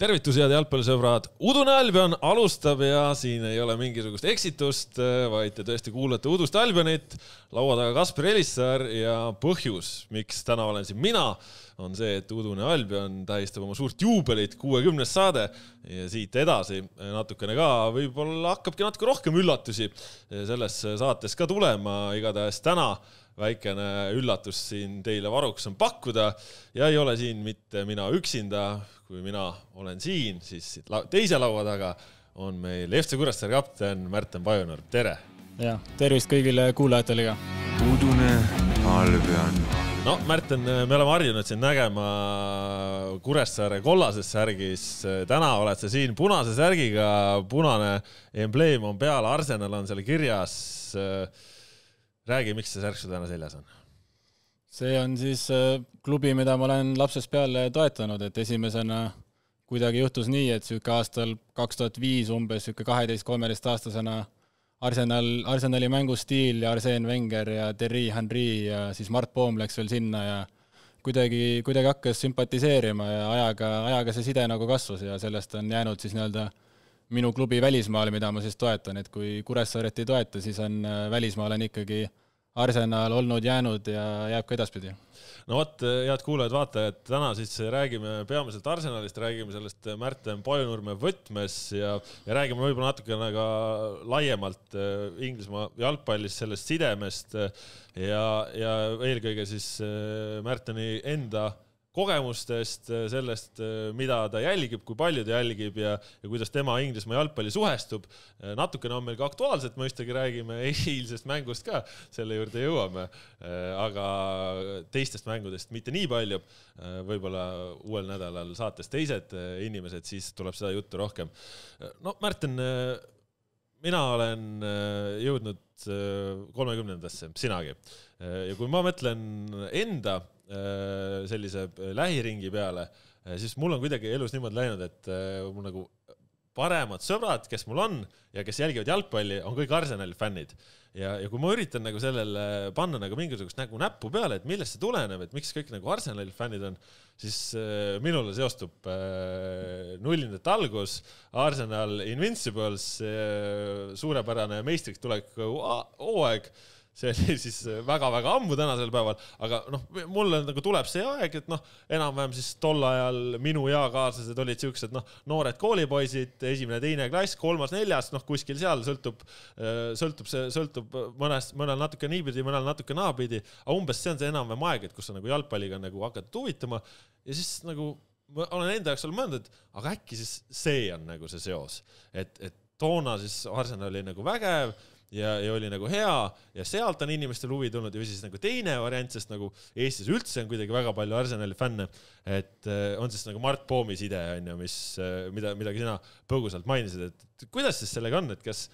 tervitus, head jalgpallisõbrad, udune Albion alustab ja siin ei ole mingisugust eksitust, vaid te tõesti kuulate udust Albionit. laua taga Kaspar Elissaar ja põhjus, miks täna olen siin mina, on see, et udune Albion tähistab oma suurt juubelit, kuuekümnes saade ja siit edasi natukene ka, võib-olla hakkabki natuke rohkem üllatusi selles saates ka tulema, igatahes täna väikene üllatus siin teile varuks on pakkuda ja ei ole siin mitte mina üksinda, kui mina olen siin, siis teise laua taga on meil FC Kuressaare kapten Märten Pajunurm, tere! ja tervist kõigile kuulajatele ka! udune Albion. no Märten, me oleme harjunud sind nägema Kuressaare kollases särgis, täna oled sa siin punase särgiga, punane embleem on peal, Arsenal on seal kirjas räägi, miks see särk sul täna seljas on? see on siis äh, klubi, mida ma olen lapsest peale toetanud, et esimesena kuidagi juhtus nii, et niisugune aastal kaks tuhat viis umbes, niisugune kaheteist-kolmeteistaastasena Arsenal, Arsenali mängustiil ja Arsene Wenger ja Thierry Henry ja siis Mart Poom läks veel sinna ja kuidagi, kuidagi hakkas sümpatiseerima ja ajaga, ajaga see side nagu kasvas ja sellest on jäänud siis nii-öelda minu klubi välismaale, mida ma siis toetan, et kui Kuressaaret ei toeta, siis on äh, välismaal on ikkagi äh, Arsenal olnud, jäänud ja jääb ka edaspidi. no vot, head kuulajad-vaatajad, täna siis räägime peamiselt Arsenalist, räägime sellest Märten Pajunurme võtmes ja, ja räägime võib-olla natukene ka laiemalt eh, Inglismaa jalgpallist, sellest sidemest eh, ja, ja eelkõige siis eh, Märteni enda kogemustest, äh, sellest, äh, mida ta jälgib, kui palju ta jälgib ja, ja kuidas tema Inglismaa jalgpalli suhestub. Äh, natukene on meil ka aktuaalset, mõistagi räägime eilsest mängust ka, selle juurde jõuame. aga teistest mängudest mitte nii palju. võib-olla uuel nädalal saates teised inimesed, siis tuleb seda juttu rohkem. no Märten mina olen äh, jõudnud äh, kolmekümnendasse, sinagi. Äh, ja kui ma mõtlen enda sellise lähiringi peale, siis mul on kuidagi elus niimoodi läinud, et mul nagu paremad sõbrad, kes mul on ja kes jälgivad jalgpalli, on kõik Arsenali fännid ja, ja kui ma üritan nagu sellele panna nagu mingisugust nägu näppu peale, et millest see tuleneb, et miks kõik nagu Arsenali fännid on, siis äh, minule seostub äh, nullindate algus, Arsenal Invincibles äh,, suurepärane meistriks tuleku hooaeg äh, see oli siis väga-väga äh, ammu tänasel päeval, aga noh, mulle nagu tuleb see aeg, et noh, enam-vähem siis tol ajal minu eakaaslased olid siuksed noh, noored koolipoisid, esimene-teine klass, kolmas-neljas, noh, kuskil seal sõltub, äh, sõltub see, sõltub mõnest, mõnel natuke niipidi, mõnel natuke naapidi, aga umbes see on see enam-vähem aeg, et kus sa nagu jalgpalliga nagu hakkad huvituma ja siis nagu ma olen enda jaoks olen mõelnud, et aga äkki siis see on nagu see seos, et, et toona siis Arsenal oli nagu vägev ja, ja oli nagu hea ja sealt on inimestel huvi tulnud ja siis nagu teine variant, sest nagu Eestis üldse on kuidagi väga palju Arsenali fänne, et äh, on siis nagu Mart Poomi side on ju, mis, äh, mida, mida ka sina põgusalt mainisid, et kuidas siis sellega on, et kas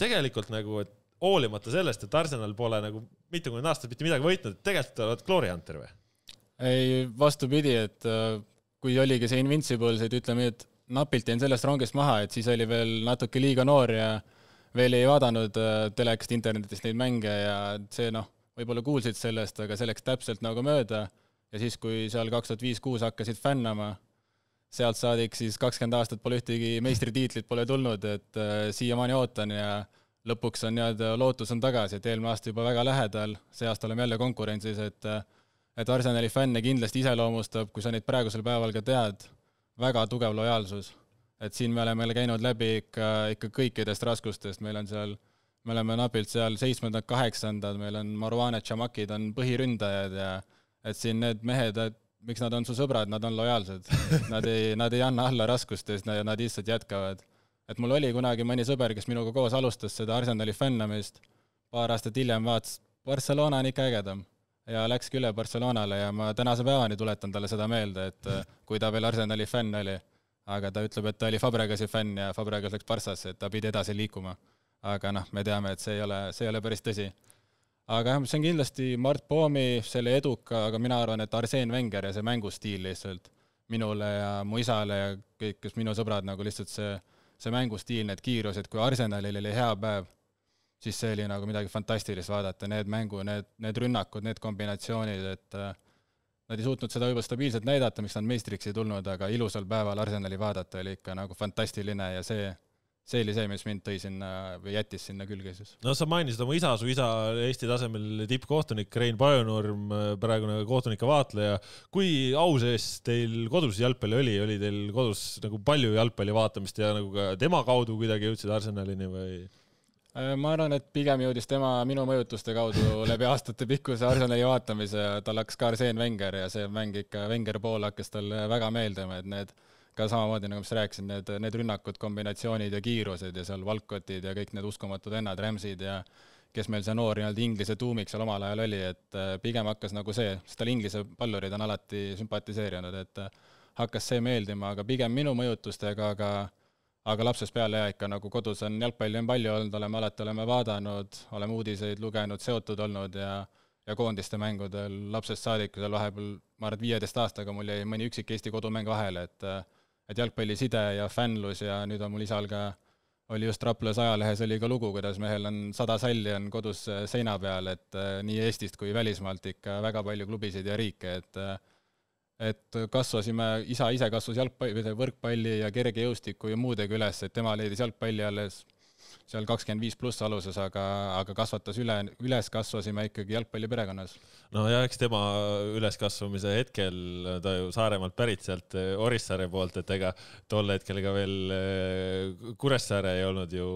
tegelikult nagu, et hoolimata sellest, et Arsenal pole nagu mitukümmend aastat mitte midagi võitnud, tegelikult oled Glory Hunter või? ei, vastupidi, et äh, kui oligi see Invincible, et ütleme nii, et napilt jäin sellest rongist maha, et siis oli veel natuke liiga noor ja äh, veel ei vaadanud äh, telekast, internetist neid mänge ja see noh, võib-olla kuulsid sellest, aga see läks täpselt nagu mööda ja siis, kui seal kaks tuhat viis-kuus hakkasid fännama, sealt saadik siis kakskümmend aastat pole ühtegi meistritiitlit pole tulnud, et äh, siiamaani ootan ja lõpuks on nii-öelda lootus on tagasi, et eelmine aasta juba väga lähedal, see aasta oleme jälle konkurentsis, et äh, et Arsenali fänne kindlasti iseloomustab, kui sa neid praegusel päeval ka tead, väga tugev lojaalsus et siin me oleme käinud läbi ikka, ikka kõikidest raskustest, meil on seal, me oleme napilt seal seitsmendad, kaheksandad, meil on Maruane Tšamakid on põhiründajad ja et siin need mehed, et miks nad on su sõbrad, nad on lojaalsed. Nad ei, nad ei anna alla raskustest, nad lihtsalt jätkavad. et mul oli kunagi mõni sõber, kes minuga koos alustas seda Arsenali fännamist, paar aastat hiljem vaatas, Barcelona on ikka ägedam ja läkski üle Barcelonale ja ma tänase päevani tuletan talle seda meelde, et äh, kui ta veel Arsenali fänn oli aga ta ütleb, et ta oli Fabregasi fänn ja Fabregas läks Barssasse, et ta pidi edasi liikuma. aga noh, me teame, et see ei ole, see ei ole päris tõsi. aga jah, see on kindlasti Mart Poomi selle eduka, aga mina arvan, et Arseen Wenger ja see mängustiil lihtsalt minule ja mu isale ja kõik, kes minu sõbrad, nagu lihtsalt see, see mängustiil, need kiirused, kui Arsenalil oli hea päev, siis see oli nagu midagi fantastilist vaadata, need mängu, need, need rünnakud, need kombinatsioonid, et äh, nad ei suutnud seda juba stabiilselt näidata, miks nad meistriks ei tulnud, aga ilusal päeval Arsenali vaadata oli ikka nagu fantastiline ja see, see oli see, mis mind tõi sinna või jättis sinna külge siis. no sa mainisid oma isa, su isa Eesti tasemel tippkohtunik, Rein Pajunurm, praegune kohtunike vaatleja. kui au sees teil kodus jalgpalli oli, oli teil kodus nagu palju jalgpalli vaatamist ja nagu ka tema kaudu kuidagi jõudsid Arsenalini või? Äh, ma arvan, et pigem jõudis tema minu mõjutuste kaudu läbi aastate pikkuse Arsenali vaatamise ja tal hakkas ka Arsene Wenger ja see mäng ikka, Wenger pool hakkas talle väga meeldima, et need ka samamoodi, nagu ma just rääkisin, need, need rünnakud, kombinatsioonid ja kiirused ja seal Walcottid ja kõik need uskumatud vennad, Ramsid ja kes meil see noor nii-öelda Inglise tuumik seal omal ajal oli, et äh, pigem hakkas nagu see, sest tal Inglise pallurid on alati sümpatiseerinud, et äh, hakkas see meeldima, aga pigem minu mõjutustega, aga aga lapsest peale ja ikka nagu kodus on jalgpalli on palju olnud, oleme alati, oleme vaadanud, oleme uudiseid lugenud, seotud olnud ja ja koondiste mängudel lapsest saadik, seal vahepeal ma arvan, et viieteist aastaga mul jäi mõni üksik Eesti kodumäng vahele, et et jalgpalliside ja fännlus ja nüüd on mul isal ka, oli just Raplas ajalehes oli ka lugu, kuidas mehel on sada salli on kodus seina peal, et eh, nii Eestist kui välismaalt ikka väga palju klubisid ja riike, et et kasvasime, isa ise kasvas jalgpalli, võrkpalli ja kergejõustiku ja muudega üles, et tema leidis jalgpalli alles seal kakskümmend viis pluss aluses, aga, aga kasvatas üle, üles kasvasime ikkagi jalgpalliperekonnas. no ja eks tema üleskasvamise hetkel, ta ju Saaremaalt pärit sealt eh, Orissaare poolt, et ega tol hetkel ka veel eh, Kuressaare ei olnud ju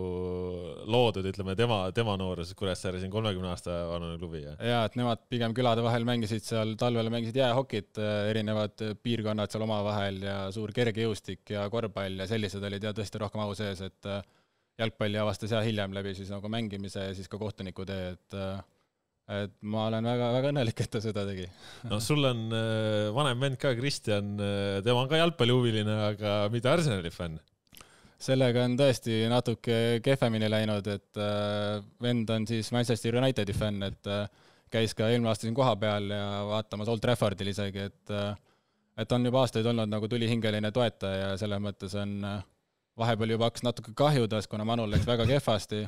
loodud, ütleme tema, tema nooruses Kuressaare siin kolmekümne aasta vanune klubi. ja et nemad pigem külade vahel mängisid seal talvel mängisid jäähokit, eh, erinevad piirkonnad seal omavahel ja suur kergejõustik ja korvpall ja sellised olid ja tõesti rohkem au sees, et jalgpalli avastas jah hiljem läbi siis nagu mängimise ja siis ka kohtuniku tee, et äh, et ma olen väga-väga õnnelik, et ta seda tegi. no sul on äh, vanem vend ka, Kristjan, äh, tema on ka jalgpallihuviline, aga mitte Arsenali fänn? sellega on tõesti natuke kehvemini läinud, et vend on siis Manchester Unitedi fänn, et käis ka eelmine aasta siin kohapeal ja vaatamas Old Traffordil isegi, et et on juba aastaid olnud nagu tulihingeline toetaja ja selles mõttes on äh, vahepeal juba hakkas natuke kahjudas, kuna Manul läks väga kehvasti,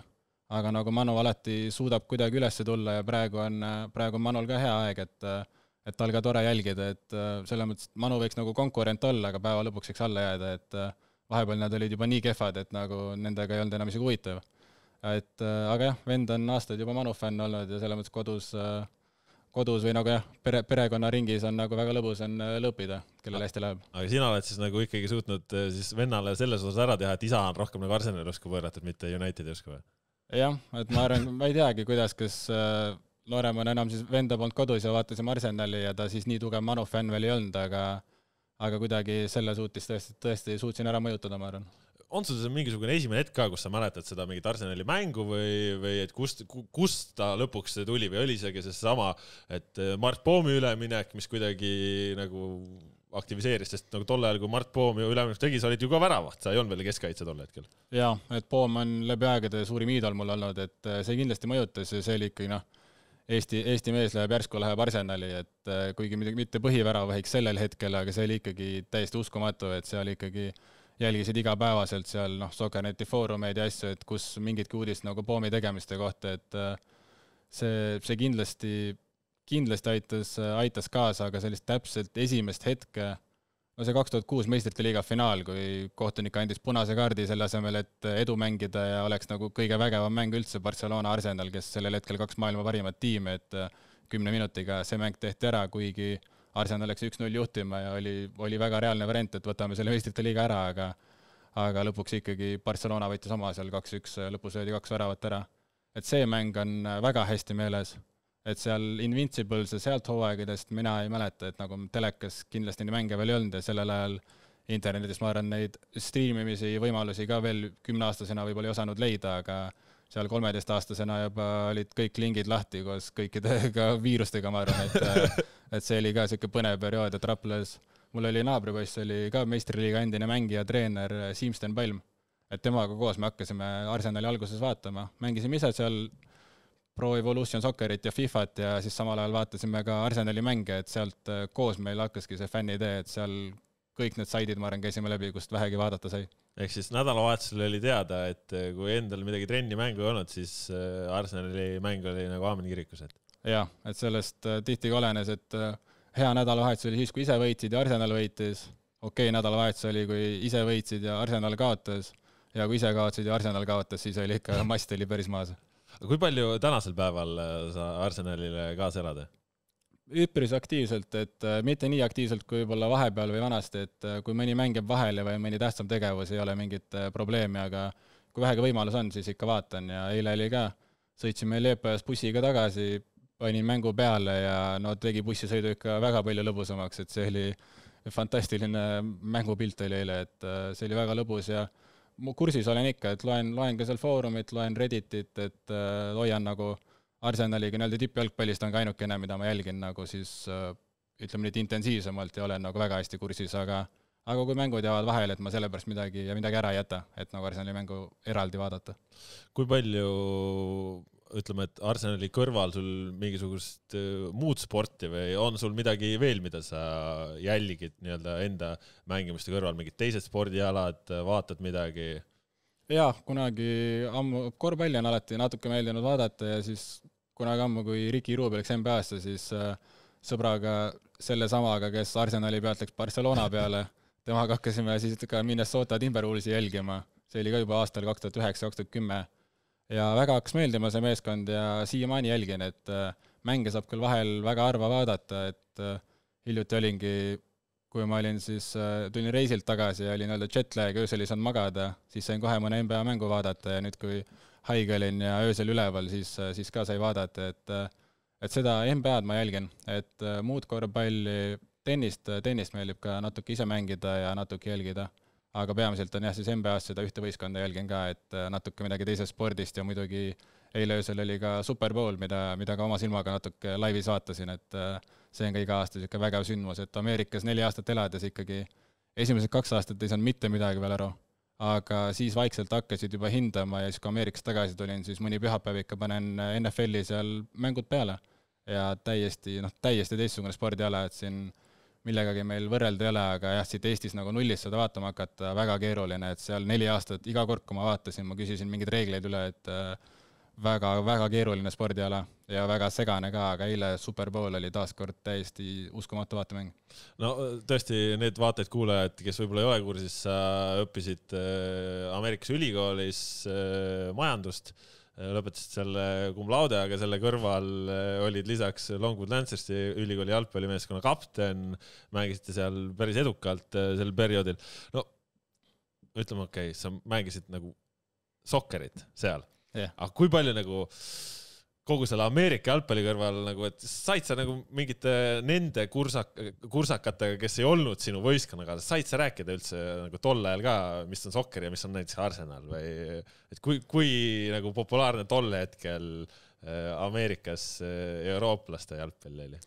aga nagu Manu alati suudab kuidagi üles tulla ja praegu on, praegu on Manul ka hea aeg, et et tal ka tore jälgida, et selles mõttes, et Manu võiks nagu konkurent olla, aga päeva lõpuks võiks alla jääda, et vahepeal nad olid juba nii kehvad, et nagu nendega ei olnud enam isegi huvitav. et aga jah, vend on aastaid juba Manu fänn olnud ja selles mõttes kodus äh, kodus või nagu jah, pere, perekonnaringis on nagu väga lõbus on äh, lõõpida, kellel hästi läheb. aga sina oled siis nagu ikkagi suutnud äh, siis vennale selles osas ära teha, et isa on rohkem nagu Arsenali usku võõratud, mitte Unitedi usku või? jah, et ma arvan, ma ei teagi, kuidas, kas äh, noorem on enam siis venda poolt kodus ja vaatasime Arsenali ja ta siis nii tugev Manu fänn veel ei olnud, aga aga kuidagi selle suutis tõesti, tõesti suutsin ära mõjutada, ma arvan on sul mingisugune esimene hetk ka, kus sa mäletad seda mingit Arsenali mängu või, või et kust, kust ta lõpuks tuli või oli isegi seesama, et äh, Mart Poomi üleminek, mis kuidagi nagu aktiviseeris, sest nagu tol ajal, kui Mart Poom ju ülemineku tegi, sa olid ju ka väravaht, sa ei olnud veel keskkaitse tol hetkel. jaa, et Poom on läbi aegade suurim iidol mul olnud, et äh, see kindlasti mõjutas ja see oli ikkagi noh, Eesti, Eesti mees läheb järsku, läheb Arsenali, et äh, kuigi mitte põhiväravahiks sellel hetkel, aga see oli ikkagi täiesti uskumatu, et see oli ikkagi äh, jälgisid igapäevaselt seal noh, Soccerneti foorumeid ja asju, et kus mingitki uudist nagu pommi tegemiste kohta, et äh, see, see kindlasti, kindlasti aitas, aitas kaasa, aga sellist täpselt esimest hetke, no see kaks tuhat kuus meistrite liiga finaal, kui kohtunik andis punase kaardi selle asemel, et edu mängida ja oleks nagu kõige vägevam mäng üldse Barcelona Arsenal, kes sellel hetkel kaks maailma parimat tiimi, et äh, kümne minutiga see mäng tehti ära, kuigi äh, Arsenal läks üks-null juhtima ja oli, oli väga reaalne variant, et võtame selle meistrite liiga ära, aga aga lõpuks ikkagi Barcelona võttis oma seal kaks-üks, lõpus löödi kaks väravat ära. et see mäng on väga hästi meeles, et seal Invincibles ja sealt hooaegadest mina ei mäleta, et nagu telekas kindlasti neid mänge veel ei olnud ja sellel ajal internetis ma arvan, neid striimimisi, võimalusi ka veel kümneaastasena võib-olla ei osanud leida, aga seal kolmeteistaastasena juba olid kõik lingid lahti koos kõikide ka viirustega, ma arvan, et et see oli ka niisugune põnev periood, et Raplas mul oli naabripoiss, oli ka meistriliiga endine mängija, treener eh, Siimsten Palm. et temaga koos me hakkasime Arsenali alguses vaatama, mängisime ise seal Pro Evolution Soccerit ja Fifat ja siis samal ajal vaatasime ka Arsenali mänge, et sealt eh, koos meil hakkaski see fännitee, et seal kõik need saidid, ma arvan, käisime läbi, kust vähegi vaadata sai ehk siis nädalavahetusel oli teada, et eh, kui endal midagi trenni mängu ei olnud, siis eh, Arsenali mäng oli nagu Aameni kirikus, et. jah, et sellest eh, tihti ka olenes, et hea nädalavahetus oli siis, kui ise võitsid ja Arsenal võitis. okei okay, nädalavahetus oli, kui ise võitsid ja Arsenal kaotas ja kui ise kaotasid ja Arsenal kaotas, siis oli ikka mast oli päris maas. kui palju tänasel päeval sa Arsenalile kaasa elad? üpris aktiivselt, et äh, mitte nii aktiivselt kui võib-olla vahepeal või vanasti, et äh, kui mõni mäng jääb vahele või mõni tähtsam tegevus, ei ole mingit äh, probleemi, aga kui vähegi võimalus on, siis ikka vaatan ja eile oli ka, sõitsime Leepajas bussiga tagasi, panin mängu peale ja no tegi bussisõidu ikka väga palju lõbusamaks, et see oli fantastiline mängupilt oli eile, et see oli väga lõbus ja mu kursis olen ikka, et loen, loen ka seal Foorumit, loen Redditit, et hoian nagu äh, Arsenaliga nii-öelda tippjalgpallist on ka ainukene, mida ma jälgin nagu siis äh, ütleme nüüd intensiivsemalt ja olen nagu väga hästi kursis, aga aga kui mängud jäävad vahele, et ma selle pärast midagi ja midagi ära ei jäta, et nagu Arsenali mängu eraldi vaadata. kui palju ütleme, et Arsenali kõrval sul mingisugust äh, muud sporti või on sul midagi veel, mida sa jälgid nii-öelda enda mängimiste kõrval, mingid teised spordialad, vaatad midagi? jaa, kunagi ammu, korvpalli on alati natuke meeldinud vaadata ja siis kunagi ammu, kui Ricky Rubio läks NBA-sse, siis äh, sõbraga, sellesamaga, kes Arsenali pealt läks Barcelona peale, temaga hakkasime siis ka Minnesota Timberwolvesi jälgima, see oli ka juba aastal kaks tuhat üheksa, kaks tuhat kümme. ja väga hakkas meeldima see meeskond ja siiamaani jälgin, et äh, mänge saab küll vahel väga harva vaadata, et äh, hiljuti olingi kui ma olin siis, tulin reisilt tagasi ja olin nii-öelda jetlag, öösel ei saanud magada, siis sain kohe mõne NBA mängu vaadata ja nüüd, kui haige olin ja öösel üleval, siis, siis ka sai vaadata, et et seda NBA-d ma jälgin, et äh, muud korvpalli, tennist, tennist meeldib ka natuke ise mängida ja natuke jälgida. aga peamiselt on jah, siis NBA-s seda ühte võistkonda jälgin ka, et äh, natuke midagi teisest spordist ja muidugi eile öösel oli ka Super Bowl, mida, mida ka oma silmaga natuke laivis vaatasin, et äh, see on ka iga aasta niisugune vägev sündmus, et Ameerikas neli aastat elades ikkagi esimesed kaks aastat ei saanud mitte midagi veel aru aga siis vaikselt hakkasid juba hindama ja siis, kui Ameerikast tagasi tulin, siis mõni pühapäev ikka panen NFL-i seal mängud peale ja täiesti, noh, täiesti teistsugune spordiala, et siin millegagi meil võrrelda ei ole, aga jah, siit Eestis nagu nullist seda vaatama hakata väga keeruline, et seal neli aastat, iga kord, kui ma vaatasin, ma küsisin mingeid reegleid üle, et äh, väga-väga keeruline spordiala ja väga segane ka, aga eile Superbowl oli taas kord täiesti uskumatu vaatemäng. no tõesti, need vaatajad-kuulajad, kes võib-olla ei ole kursis, sa õppisid äh, Ameerikas ülikoolis äh, majandust, äh, lõpetasid selle cum laude, aga selle kõrval olid lisaks Longwood Lancersi ülikooli jalgpallimeeskonna kapten, mängisite seal päris edukalt sel perioodil. no ütleme, okei okay,, sa mängisid nagu sokkerit seal jah, aga kui palju nagu kogu selle Ameerika jalgpalli kõrval nagu, et said sa nagu mingite nende kursak-, kursakatega, kes ei olnud sinu võistkonnaga, said sa rääkida üldse nagu tol ajal ka, mis on sokker ja mis on näiteks Arsenal või et kui, kui nagu populaarne tol hetkel äh, Ameerikas äh, eurooplaste jalgpall oli?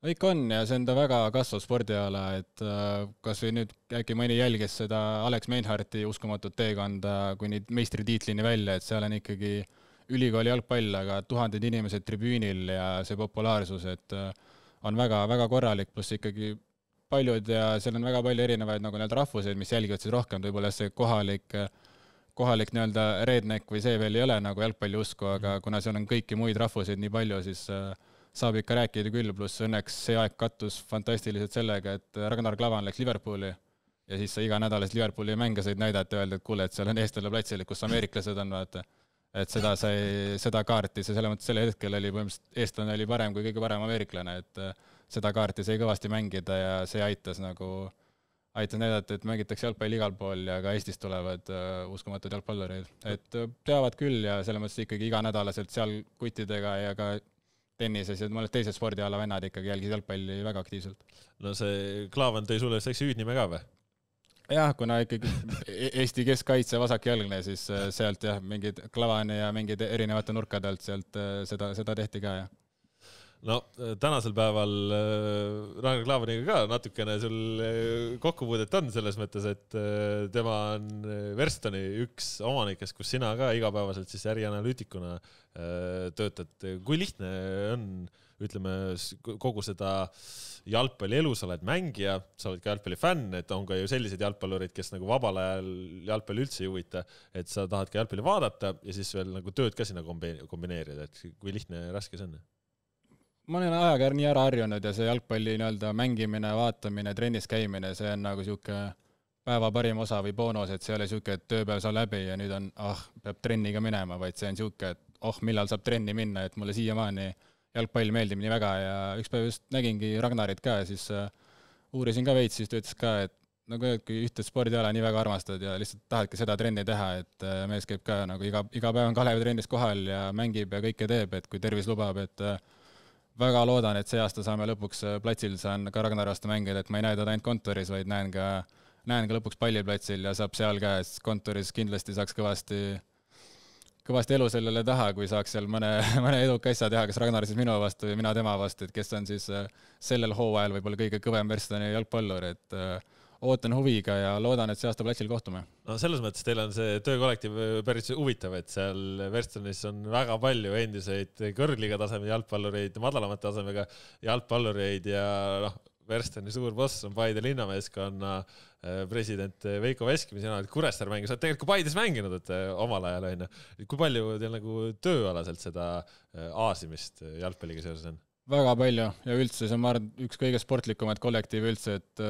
no ikka on ja see on ta väga kasvav spordiala, et äh, kas või nüüd äkki mõni jälgis seda Alex Meinhardti uskumatut teekonda kuni meistritiitlini välja, et seal on ikkagi ülikooli jalgpall, aga tuhanded inimesed tribüünil ja see populaarsus, et äh, on väga-väga korralik, pluss ikkagi paljud ja seal on väga palju erinevaid nagu nii-öelda rahvuseid, mis jälgivad siis rohkem, võib-olla see kohalik, kohalik nii-öelda redneck või see veel ei ole nagu jalgpalliusku, aga kuna seal on kõiki muid rahvuseid nii palju, siis äh, saab ikka rääkida küll, pluss õnneks see aeg kattus fantastiliselt sellega, et Ragnar Klavan läks Liverpooli ja siis sa iganädalaselt Liverpooli mänge said näidata ja öelda, et kuule, et seal on eestlane platsil, kus ameeriklased on, vaata. et seda sai, seda kaarti sai, selles mõttes sel hetkel oli põhimõtteliselt, eestlane oli parem kui kõige parem ameeriklane, et äh, seda kaarti sai kõvasti mängida ja see aitas nagu, aitas näidata, et mängitakse jalgpalli igal pool ja ka Eestis tulevad uh, uskumatud jalgpallurid, et äh, teavad küll ja selles mõttes ikkagi iganädalaselt seal kuttidega ja ka tennises ja mõned teised spordiala vennad ikkagi jälgisid jalgpalli väga aktiivselt. no see Klaavan tõi sulle selleks hüüdnime ka või? jah, kuna ikkagi e-, Eesti keskkaitse vasakjalgne, siis äh, sealt jah, mingid Klavani ja mingid erinevate nurkade alt sealt äh, seda, seda tehti ka jah no äh, tänasel päeval äh, Ragnar Klavaniga ka natukene sul äh, kokkupuudet on selles mõttes, et tema on Verstoni üks omanikest, kus sina ka igapäevaselt siis ärianalüütikuna töötad. kui lihtne on, ütleme kogu seda jalgpallielu, sa oled mängija, sa oled ka jalgpallifänn, et on ka ju selliseid jalgpallureid, kes nagu vabal ajal jalgpalli üldse ei huvita, et sa tahad ka jalgpalli vaadata ja siis veel nagu tööd ka sinna kombineerida, et kui lihtne ja raske see on ma olen ajaga nii ära harjunud ja see jalgpalli nii-öelda mängimine, vaatamine, trennis käimine, see on nagu niisugune päeva parim osa või boonus, et see ei ole niisugune, et tööpäev saab läbi ja nüüd on, ah, peab trenni ka minema, vaid see on niisugune, et oh, millal saab trenni minna, et mulle siiamaani jalgpall meeldib nii väga ja üks päev just nägingi Ragnarit ka ja siis äh, uurisin ka veits, siis ta ütles ka, et nagu öeldud, kui ühte spordiala nii väga armastad ja lihtsalt tahadki seda trenni teha, et äh, mees käib ka nagu iga, iga päev on Kalevi trennis kohal ja mängib ja kõike teeb, et kui tervis lubab, et äh, väga loodan, et see aasta saame lõpuks äh, platsil, saan ka Ragnaraste mängida, et ma ei näe teda ainult kontoris, vaid näen ka, näen ka lõpuks palliplatsil ja saab seal ka, et kontoris kindlasti saaks kõvasti, kõvasti elu sellele taha, kui saaks seal mõne, mõne eduka asja teha, kas Ragnar siis minu vastu või mina tema vastu, et kes on siis äh, sellel hooajal võib-olla kõige kõvem Verstani jalgpallur, et äh, ootan huviga ja loodan, et see aasta platsil kohtume. no selles mõttes teil on see töökollektiiv päris huvitav, et seal Westernis on väga palju endiseid kõrgliiga tasemel jalgpallureid, madalamate tasemega jalgpallureid ja noh, Versteni suur boss on Paide linnameeskonna äh, president Veiko Veski, mis sina oled Kuressaare mängija, sa oled tegelikult ka Paides mänginud, et äh, omal ajal onju. kui palju teil nagu tööalaselt seda äh, aasimist jalgpalliga seoses on? väga palju ja üldse see on, ma arvan, üks kõige sportlikumaid kollektiive üldse, et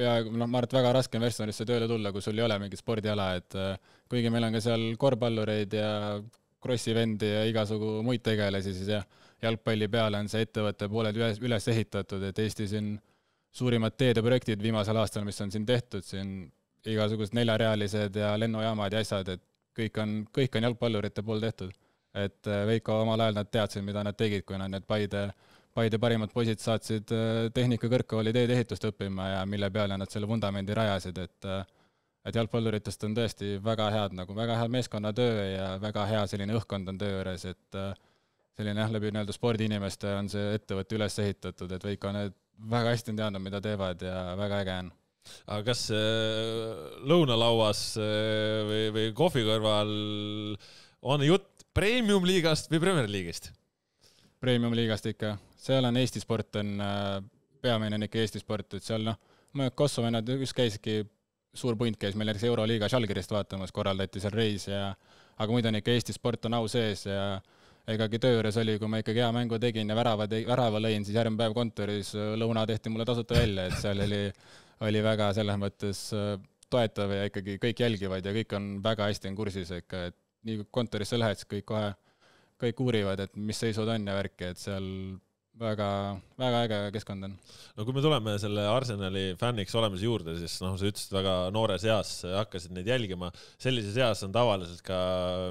peaaegu noh, ma arvan, et väga raske on Verssonisse tööle tulla, kui sul ei ole mingit spordiala, et äh, kuigi meil on ka seal korvpallureid ja Krossi vendi ja igasugu muid tegelasi, siis jah, jalgpalli peale on see ettevõtte pooled üles, üles ehitatud, et Eesti siin suurimad teedeprojektid viimasel aastal, mis on siin tehtud, siin igasugused neljarealised ja lennujaamad ja asjad, et kõik on, kõik on jalgpallurite pool tehtud. et äh, Veiko omal ajal nad teadsid, mida nad tegid, kui nad need Paide äh, Paide parimad poisid saatsid äh, Tehnikakõrgkooli teedeehitust õppima ja mille peale nad selle vundamendi rajasid, et äh, et jalgpalluritest on tõesti väga head nagu, väga hea meeskonnatöö ja väga hea selline õhkkond on töö juures, et äh, selline jah, läbi nii-öelda spordiinimeste on see ettevõte üles ehitatud, et Veiko on väga hästi on teadnud, mida teevad ja väga äge on aga kas lõunalauas või, või kohvi kõrval on jutt premium-liigast või Premier League'ist? premium-liigast ikka, seal on Eesti sport on, äh, peamine on ikka Eesti sport, et seal noh, ma ei mäleta, Kosovo vennad just käisidki, suur punt käis meil näiteks Euroliiga Žalgirist vaatamas, korraldati seal reis ja aga muidu on ikka Eesti sport on au sees ja egagi töö juures oli, kui ma ikkagi hea mängu tegin ja värava te-, värava lõin, siis järgmine päev kontoris äh, lõuna tehti mulle tasuta välja, et seal oli, oli väga selles mõttes äh, toetav ja ikkagi kõik jälgivad ja kõik on väga hästi on kursis ikka, et nii kui kontorisse lähed, siis kõik kohe kõik uurivad, et mis seisud on ja värki, et seal väga, väga äge keskkond on. no kui me tuleme selle Arsenali fänniks olemise juurde, siis noh, sa ütlesid väga noores eas hakkasid neid jälgima, sellises eas on tavaliselt ka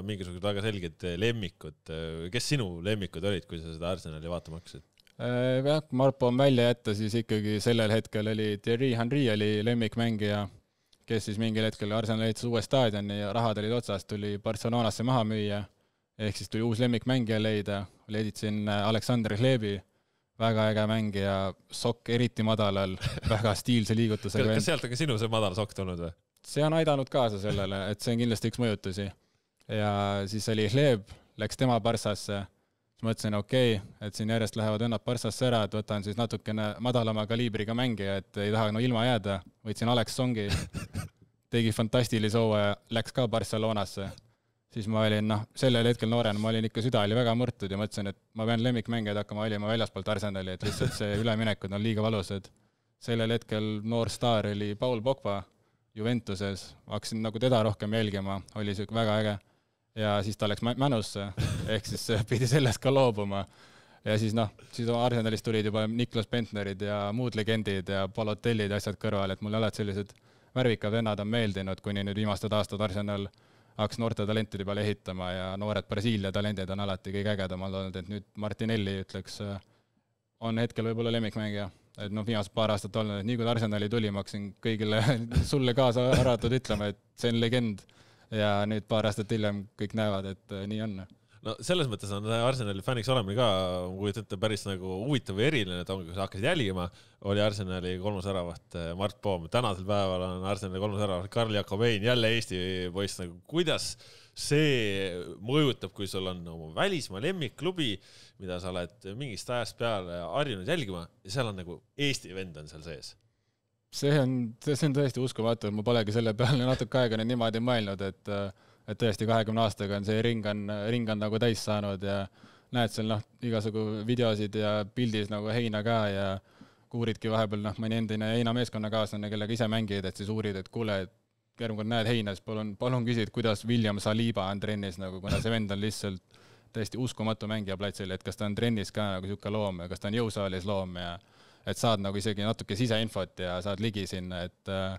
mingisugused väga selged lemmikud. kes sinu lemmikud olid, kui sa seda Arsenali vaatama hakkasid? Äh, jah, kui Marpo on välja jätta, siis ikkagi sellel hetkel oli Thierry Henry oli lemmikmängija, kes siis mingil hetkel Arsenal ehitas uue staadioni ja rahad olid otsas, tuli Barcelonasse maha müüa ehk siis tuli uus lemmikmängija leida, leidid siin äh, Aleksander Hlebi, väga äge mängija, sokk eriti madalal, väga stiilse liigutusega kas sealt on ka sinu see madal sokk tulnud või? see on aidanud kaasa sellele, et see on kindlasti üks mõjutusi. ja siis oli Hleb, läks tema Barssasse, siis mõtlesin, okei okay,, et siin järjest lähevad vennad Barssasse ära, et võtan siis natukene madalama kaliibriga mängija, et ei taha no ilma jääda, võtsin Alex Songi, tegi fantastilise hooaja, läks ka Barcelonasse siis ma olin noh, sellel hetkel noorena ma olin ikka, süda oli väga murtud ja mõtlesin, et ma pean lemmikmängijaid hakkama valima väljaspoolt Arsenali, et lihtsalt see üleminekud on liiga valusad. sellel hetkel noor staar oli Paul Pogba Juventuses, hakkasin nagu teda rohkem jälgima, oli sihuke väga äge. ja siis ta läks Mänusse, ehk siis pidi sellest ka loobuma. ja siis noh, siis Arsenalist tulid juba Niklas Bentnerid ja muud legendid ja Palotellid ja asjad kõrvale, et mulle alati sellised värvikad vennad on meeldinud, kuni nüüd viimased aastad Arsenal hakkas noorte talentide peale ehitama ja noored Brasiilia talendid on alati kõige ägedamad olnud, et nüüd Martinelli ütleks, äh, on hetkel võib-olla lemmikmängija. et noh, viimased paar aastat olnud, et nii kui ta Arsenali tuli, ma hakkasin kõigile sulle kaasa arvatud ütlema, et see on legend. ja nüüd paar aastat hiljem kõik näevad, et äh, nii on no selles mõttes on Arsenali fänniks olemine ka, ma kujutan ette, päris nagu huvitav ja eriline, et ongi, kui sa hakkasid jälgima, oli Arsenali kolmas väravaht eh, Mart Poom, tänasel päeval on Arsenali kolmas väravaht Karl Jakobein, jälle Eesti poiss, nagu kuidas see mõjutab, kui sul on oma välismaa lemmikklubi, mida sa oled mingist ajast peale harjunud jälgima ja seal on nagu Eesti vend on seal sees see on, see on tõesti uskumatu, ma polegi selle peale natuke aega nüüd niimoodi mõelnud, et äh, et tõesti kahekümne aastaga on see ring on, ring on nagu täis saanud ja näed seal noh, igasugu videosid ja pildis nagu heina ka ja uuridki vahepeal noh, mõni endine heina meeskonnakaaslane, kellega ise mängid, et siis uurid, et kuule, et järgmine kord näed heina, siis palun, palun küsi, et kuidas William Saliba on trennis nagu, kuna see vend on lihtsalt täiesti uskumatu mängija platsil, et kas ta on trennis ka nagu niisugune loom ja kas ta on jõusaalis loom ja et saad nagu isegi natuke siseinfot ja saad ligi sinna, et äh,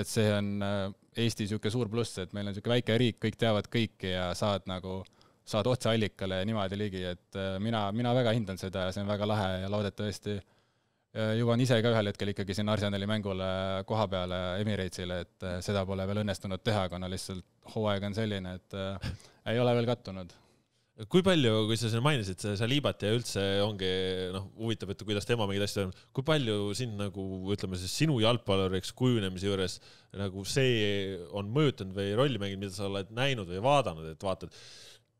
et see on äh, Eesti niisugune suur pluss, et meil on niisugune väike riik, kõik teavad kõiki ja saad nagu, saad otseallikale niimoodi ligi, et äh, mina, mina väga hindan seda ja see on väga lahe ja loodetavasti äh, jõuan ise ka ühel hetkel ikkagi sinna Arsenali mängule koha peale Emiratesile, et seda pole veel õnnestunud teha, kuna lihtsalt hooaeg on selline, et ei ole veel kattunud kui palju, kui sa siin mainisid, sa liibat ja üldse ongi noh, huvitav, et kuidas tema mingeid asju toimub, kui palju sind nagu ütleme siis sinu jalgpalluriks kujunemise juures nagu see on mõjutanud või rolli mänginud, mida sa oled näinud või vaadanud, et vaatad,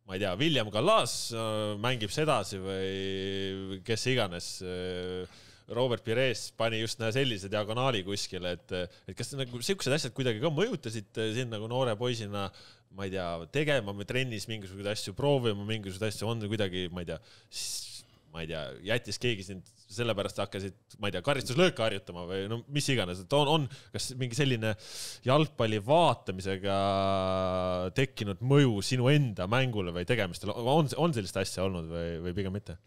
ma ei tea, William Kallas äh, mängib sedasi või kes iganes. Äh, Robert Pires pani just sellise diagonaali kuskile, et, et kas nagu siuksed asjad kuidagi ka mõjutasid äh, sind nagu noore poisina ma ei tea, tegema me trennis mingisuguseid asju, proovima mingisuguseid asju, on kuidagi, ma ei tea, ma ei tea, jättis keegi sind, sellepärast hakkasid, ma ei tea, karistuslööke harjutama või no mis iganes, et on, on kas mingi selline jalgpalli vaatamisega tekkinud mõju sinu enda mängule või tegemistele, on, on sellist asja olnud või, või pigem mitte?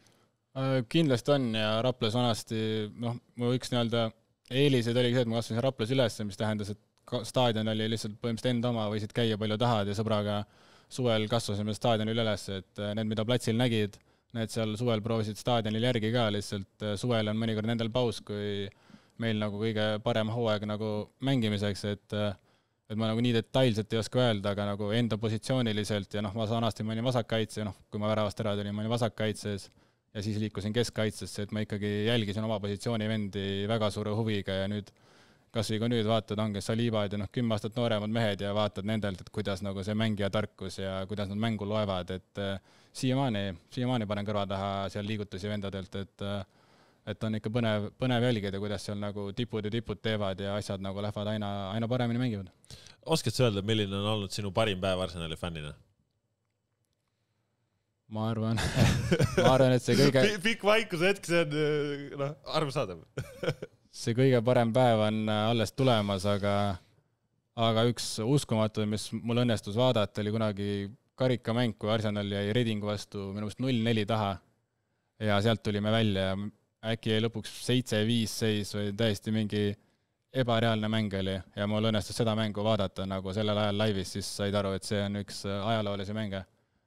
Äh, kindlasti on ja Raplas vanasti, noh, mu üks nii-öelda eeliseid oligi see, et ma kasvasin Raplas üles, mis tähendas, et staadion oli lihtsalt põhimõtteliselt enda oma, võisid käia palju tahad ja sõbraga suvel kasvasime staadionil üles, et äh, need, mida platsil nägid, need seal suvel proovisid staadionil järgi ka, lihtsalt äh, suvel on mõnikord nendel paus, kui meil nagu kõige parem hooaeg nagu mängimiseks, et äh, et ma nagu nii detailselt ei oska öelda, aga nagu enda positsiooniliselt ja noh, ma vanasti ma olin vasakkaitse, noh, kui ma väravast ära tulin, ma olin vasakkaitses ja siis liikusin keskkaitsesse, et ma ikkagi jälgisin oma positsiooni vendi väga suure huviga ja nüüd äh, kasvõi kui nüüd vaatad, ongi Salibad ja noh, kümme aastat nooremad mehed ja vaatad nendelt, et kuidas nagu see mängija tarkus ja kuidas nad mängu loevad, et äh, siiamaani, siiamaani panen kõrva taha seal liigutusi vendadelt, et äh, et on ikka põnev, põnev jälgida, kuidas seal nagu tipud ja tipud teevad ja asjad nagu lähevad aina, aina paremini mängivad. oskad sa öelda, milline on olnud sinu parim päev Arsenali fännina? ma arvan ma arvan, et see kõige pikk vaikuse hetk, see on äh, noh, arusaadav see kõige parem päev on äh, alles tulemas, aga, aga üks uskumatu, mis mul õnnestus vaadata, oli kunagi karikamäng, kui Arsenal jäi Redingu vastu minu meelest null-neli taha. ja sealt tulime välja ja äkki jäi lõpuks seitse-viis seis või täiesti mingi ebareaalne mäng oli ja mul õnnestus seda mängu vaadata nagu sellel ajal laivis, siis said aru, et see on üks äh, ajaloolisi mänge.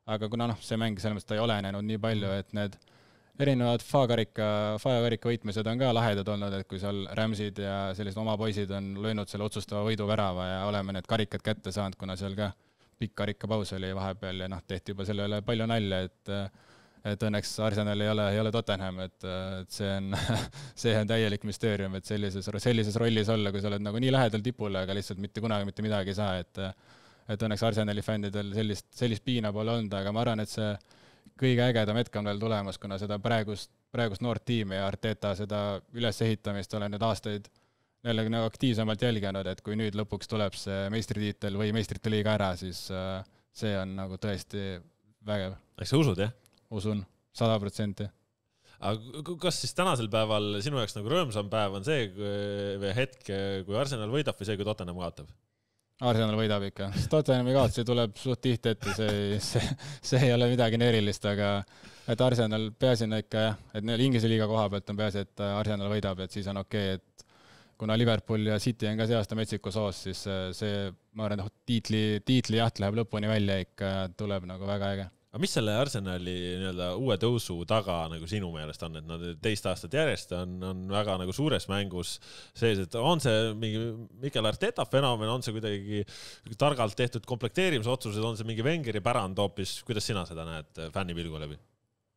aga kuna noh, see mäng selles mõttes ta ei olenenud nii palju, et need mm erinevad faakarika, faakarika võitmised on ka lahedad olnud, et kui seal Ramsid ja sellised oma poisid on löönud selle otsustava võiduvärava ja oleme need karikad kätte saanud, kuna seal ka pikk karikapaus oli vahepeal ja noh, tehti juba selle üle palju nalja, et et õnneks Arsenal ei ole, ei ole Tottenham, et, et see on see on täielik müsteerium, et sellises, sellises rollis olla, kui sa oled nagu nii lähedal tipule, aga lihtsalt mitte kunagi mitte midagi ei saa, et et õnneks Arsenali fännidel sellist, sellist piina pole olnud, aga ma arvan, et see kõige ägedam hetk on veel tulemas, kuna seda praegust, praegust noort tiimi ja Arteta seda ülesehitamist olen nüüd aastaid jälle nagu aktiivsemalt jälginud, et kui nüüd lõpuks tuleb see meistritiitel või meistrite liiga ära, siis äh, see on nagu tõesti vägev. eks sa usud, jah? usun, sada protsenti aga kas siis tänasel päeval sinu jaoks nagu rõõmsam päev on see kui, või hetk, kui Arsenal võidab või see, kui Tottenham kaotab? Arsenal võidab ikka, sest Tottenhami kaotusi tuleb suht tihti ette, see ei, see, see ei ole midagi nii erilist, aga et Arsenal, peaasi on ikka jah, et neil Inglise liiga koha pealt on peaasi, et Arsenal võidab, et siis on okei okay,, et kuna Liverpool ja City on ka see aasta metsikus hoos, siis eh, see, ma arvan, noh, tiitli, tiitlijaht läheb lõpuni välja ikka, tuleb nagu väga äge aga mis selle Arsenali nii-öelda uue tõusu taga nagu sinu meelest on, et nad teist aastat järjest on, on väga nagu suures mängus sees, et on see mingi Mikel Arteta fenomen, on see kuidagi targalt tehtud komplekteerimisotsused, on see mingi Wengeri pärand hoopis, kuidas sina seda näed fännipilgu läbi?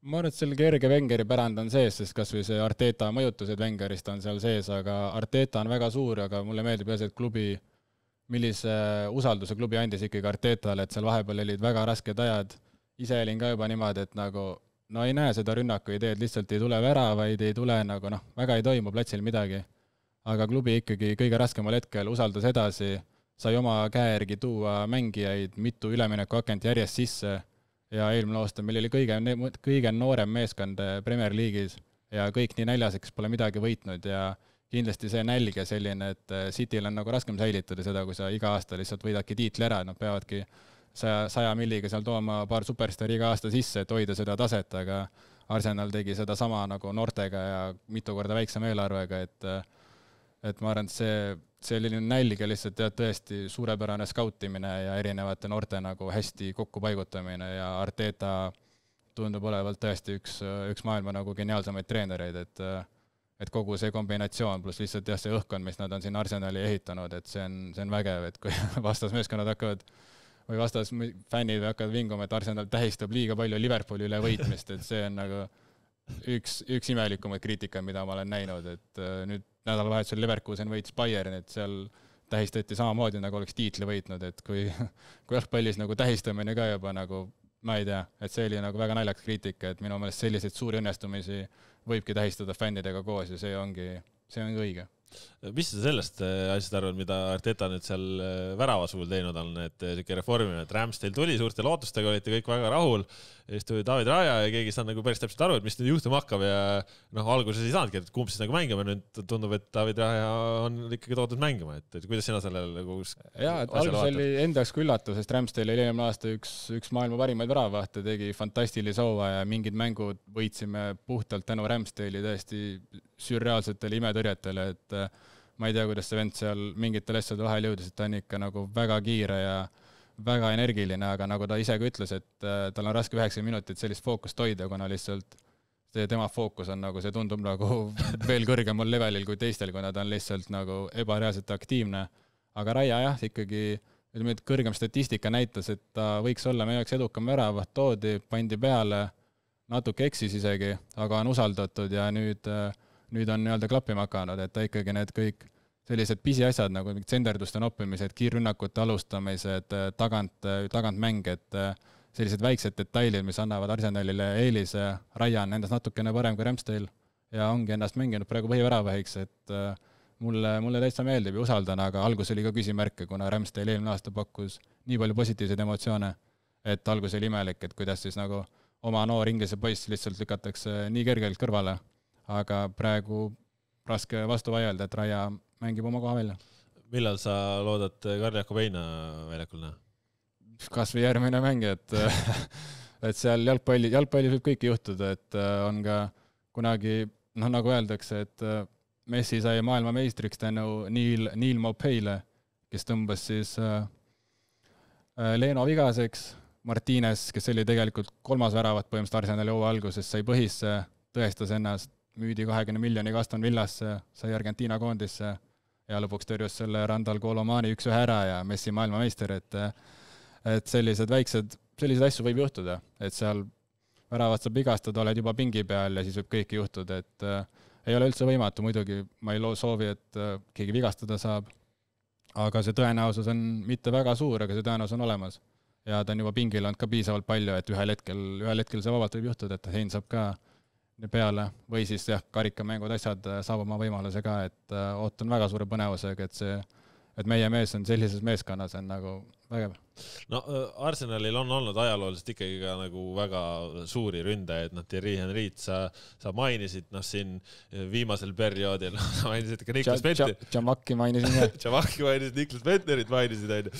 ma arvan, et seal kerge Wengeri pärand on sees, sest kasvõi see Arteta mõjutused Wengerist on seal sees, aga Arteta on väga suur, aga mulle meeldib jah see, et klubi millise usalduse klubi andis ikkagi Artetale, et seal vahepeal olid väga rasked ajad ise olin ka juba niimoodi, et nagu no ei näe seda rünnakuideed, lihtsalt ei tule väravaid, ei tule nagu noh, väga ei toimu platsil midagi. aga klubi ikkagi kõige raskemal hetkel usaldas edasi, sai oma käe järgi tuua mängijaid mitu üleminekuakent järjest sisse ja eelmine aasta meil oli kõige, kõige noorem meeskond Premier League'is ja kõik nii näljaseks pole midagi võitnud ja kindlasti see nälg ja selline, et äh, Cityl on nagu raskem säilitada seda, kui sa iga aasta lihtsalt võidadki tiitli ära, nad peavadki saja, saja milliga seal tooma paar superstaari iga aasta sisse, et hoida seda taset, aga Arsenal tegi sedasama nagu noortega ja mitu korda väiksema eelarvega, et et ma arvan, et see, selline nälg ja lihtsalt jah, tõesti suurepärane skautimine ja erinevate noorte nagu hästi kokkupaigutamine ja Arteta tundub olevat tõesti üks, üks maailma nagu geniaalsemaid treenereid, et et kogu see kombinatsioon pluss lihtsalt jah, see õhkkond, mis nad on siin Arsenali ehitanud, et see on, see on vägev, et kui vastasmeeskonnad hakkavad või vastas fännid hakkavad vinguma, et Arsenal tähistab liiga palju Liverpooli üle võitmist, et see on nagu üks, üks imelikumaid kriitikaid, mida ma olen näinud, et äh, nüüd nädalavahetusel Leverkusen võitis Bayerni, et seal tähistati samamoodi, nagu oleks tiitli võitnud, et kui, kui jalgpallis nagu tähistamine ka juba nagu ma ei tea, et see oli nagu väga naljakas kriitika, et minu meelest selliseid suuri õnnestumisi võibki tähistada fännidega koos ja see ongi, see ongi õige mis sa sellest äh, asjast arvad, mida Arteta nüüd seal äh, värava suul teinud on, et äh, sihuke reformimine, et Rams teil tuli suurte lootustega, olite kõik väga rahul. ja siis tuli David Raja ja keegi ei saanud nagu päris täpselt aru, et mis nüüd juhtuma hakkab ja noh, alguses ei saanudki, et kumb siis nagu mängima, nüüd tundub, et David Raja on ikkagi toodud mängima, et, et kuidas sina sellele nagu. ja, et alguses vaatad? oli enda jaoks ka üllatus, sest Rams teil oli eelmine aasta üks, üks maailma parimaid väravavahte, tegi fantastilise hooaja ja mingid mängud võitsime puhtalt tänu Rams teili täiesti sürreaalsetele imetõrjetele, et ma ei tea, kuidas see vend seal mingitel asjadel vahele jõudis, et ta on ikka nagu väga kiire ja väga energiline, aga nagu ta ise ka ütles, et äh, tal on raske üheksakümmend minutit sellist fookust hoida, kuna lihtsalt see tema fookus on nagu, see tundub nagu veel kõrgemal levelil kui teistel, kuna ta on lihtsalt nagu ebareaalselt aktiivne. aga Raia jah, ikkagi ütleme, et kõrgem statistika näitas, et ta võiks olla meie jaoks edukam värav, toodi, pandi peale, natuke eksis isegi, aga on usaldatud ja nüüd äh, nüüd on nii-öelda klappima hakanud, et ta ikkagi need kõik sellised pisiasjad nagu mingid tsenderduste noppimised, kiirrünnakute alustamised, äh, tagant, äh, tagantmäng, et äh, sellised väiksed detailid, mis annavad Arsenalile eelise, Raia on endast natukene parem kui Ramsdale ja ongi ennast mänginud praegu põhiväravaheks, et mulle, mulle täitsa meeldib ja usaldan, aga alguses oli ka küsimärke, kuna Ramsdale eelmine aasta pakkus nii palju positiivseid emotsioone, et algus oli imelik, et kuidas siis nagu oma noor inglise poiss lihtsalt lükatakse nii kergelt kõrvale aga praegu raske vastu vaielda, et Raia mängib oma koha välja. millal sa loodad äh, Karl-Jakob Heina väljakul näha? kas või järgmine mäng, et et seal jalgpalli, jalgpallis võib kõike juhtuda, et äh, on ka kunagi, noh, nagu öeldakse, et äh, Messi sai maailmameistriks tänu Neil, Neil Mopeile, kes tõmbas siis Leeno vigaseks, Martines, kes oli tegelikult kolmas väravat põhimõtteliselt Arsenali hooaja alguses, sai põhisse, tõestas ennast, müüdi kahekümne miljoniga Aston Villasse, sai Argentiina koondisse ja lõpuks tõrjus selle Randal Colomani üks-ühe ära ja Messi maailmameister, et et sellised väiksed, selliseid asju võib juhtuda, et seal väravat saab vigastada, oled juba pingi peal ja siis võib kõike juhtuda, et äh, ei ole üldse võimatu, muidugi ma ei loo-, soovi, et äh, keegi vigastada saab, aga see tõenäosus on mitte väga suur, aga see tõenäosus on olemas. ja ta on juba pingil olnud ka piisavalt palju, et ühel hetkel, ühel hetkel see vabalt võib juhtuda, et Hein saab ka äh, peale või siis jah, karikamängud, asjad äh, saab oma võimaluse ka, et äh, ootan väga suure põnevusega, et see, et meie mees on sellises meeskonnas, on nagu vägev. no Arsenalil on olnud ajalooliselt ikkagi ka nagu väga suuri ründajaid, noh, Thierry Henry't sa, sa mainisid, noh, siin viimasel perioodil no, sa mainisid ka Niklas Petter. Tšamaki mainisin jah. Tšamaki mainisid, Niklas Petterit mainisid, onju.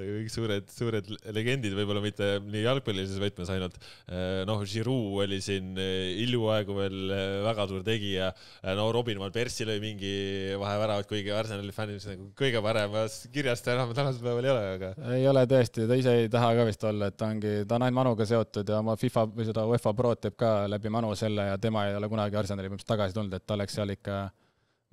kõik suured, suured legendid, võib-olla mitte nii jalgpallilises võtmes ainult. noh, Giroux oli siin e, hiljuaegu veel e, väga suur tegija. E, no Robin van Persie lõi mingi vaheväravat, kuigi Arsenali fännid nagu kõige paremas kirjas ta enam tänasel päeval ei ole, aga ei ole tõesti, ta ise ei taha ka vist olla, et ta ongi, ta on ainult Manuga seotud ja oma FIFA või seda UEFA Pro-d teeb ka läbi Manu selle ja tema ei ole kunagi Arsenali põhimõtteliselt tagasi tulnud, et ta oleks seal ikka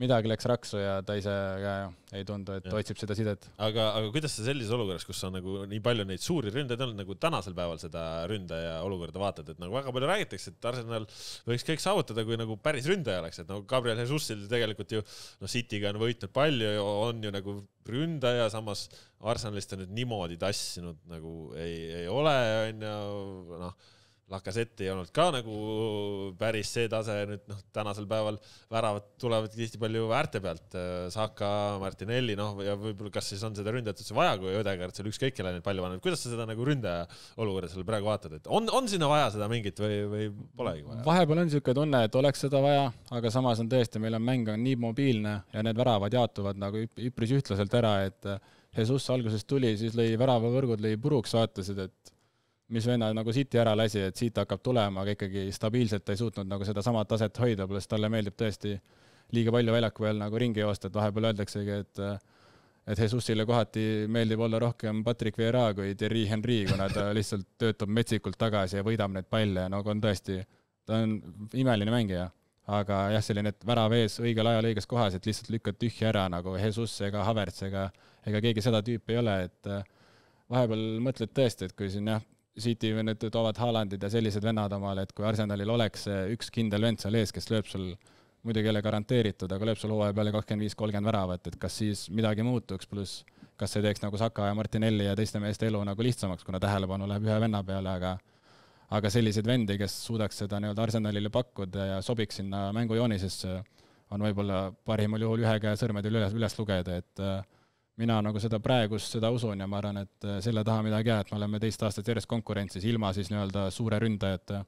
midagi läks raksu ja ta ise ka ei tundu, et ja. otsib seda sidet. aga, aga kuidas sa sellises olukorras, kus on nagu nii palju neid suuri ründajaid olnud, nagu tänasel päeval seda ründaja olukorda vaatad, et nagu väga palju räägitakse, et Arsenal võiks kõik saavutada, kui nagu päris ründaja oleks, et nagu Gabriel Jesusil tegelikult ju noh, City'ga on võitnud palju, on ju nagu ründaja, samas Arsenalist ta nüüd niimoodi tassinud nagu ei, ei ole, onju, noh Lacazette ei olnud ka nagu päris see tase nüüd noh, tänasel päeval väravad tulevad tihti palju äärte pealt. Saka, Martinelli, noh ja võib-olla, kas siis on seda ründajat üldse vaja, kui Ödegaard seal ükskõik kellele neid palle paneb, kuidas sa seda nagu ründaja olukorda seal praegu vaatad, et on, on sinna vaja seda mingit või, või polegi vaja? vahepeal on niisugune tunne, et oleks seda vaja, aga samas on tõesti, meil on mäng on nii mobiilne ja need väravad jaotuvad nagu üpris ühtlaselt ära, et Jesus alguses tuli, siis lõi värava võrgud lõi puruks, vaatasid, et mis venna nagu City ära lasi, et siit hakkab tulema, aga ikkagi stabiilselt ei suutnud nagu sedasama taset hoida, võib-olla sest talle meeldib tõesti liiga palju väljaku peal nagu ringi joosta, et vahepeal öeldaksegi, et et Jesusile kohati meeldib olla rohkem Patrick Vieira kui Thierry Henry, kuna ta lihtsalt töötab metsikult tagasi ja võidab neid palle ja nagu on tõesti, ta on imeline mängija. aga jah, selline, et värav ees õigel ajal õiges kohas, et lihtsalt lükkad tühja ära nagu Jesus ega Havertz ega, ega keegi seda tüüpi ei ole, et vahepeal mõtled tõesti, et kui siin jah, City või need toovad Haalandid ja sellised vennad omale, et kui Arsenalil oleks eh, üks kindel vend seal ees, kes lööb sul, muidugi ei ole garanteeritud, aga lööb sul hooaja peale kakskümmend viis, kolmkümmend väravat, et kas siis midagi muutuks, pluss kas see teeks nagu Saka ja Martinelli ja teiste meeste elu nagu lihtsamaks, kuna tähelepanu läheb ühe venna peale, aga aga selliseid vendi, kes suudaks seda nii-öelda Arsenalile pakkuda ja sobiks sinna mängujoonisesse, on võib-olla parimal juhul ühe käe sõrmedel üles, üles lugeda, et äh, mina nagu seda praegust, seda usun ja ma arvan, et äh, selle taha midagi ei jää, et me oleme teist aastat järjest konkurentsis ilma siis nii-öelda suure ründajata.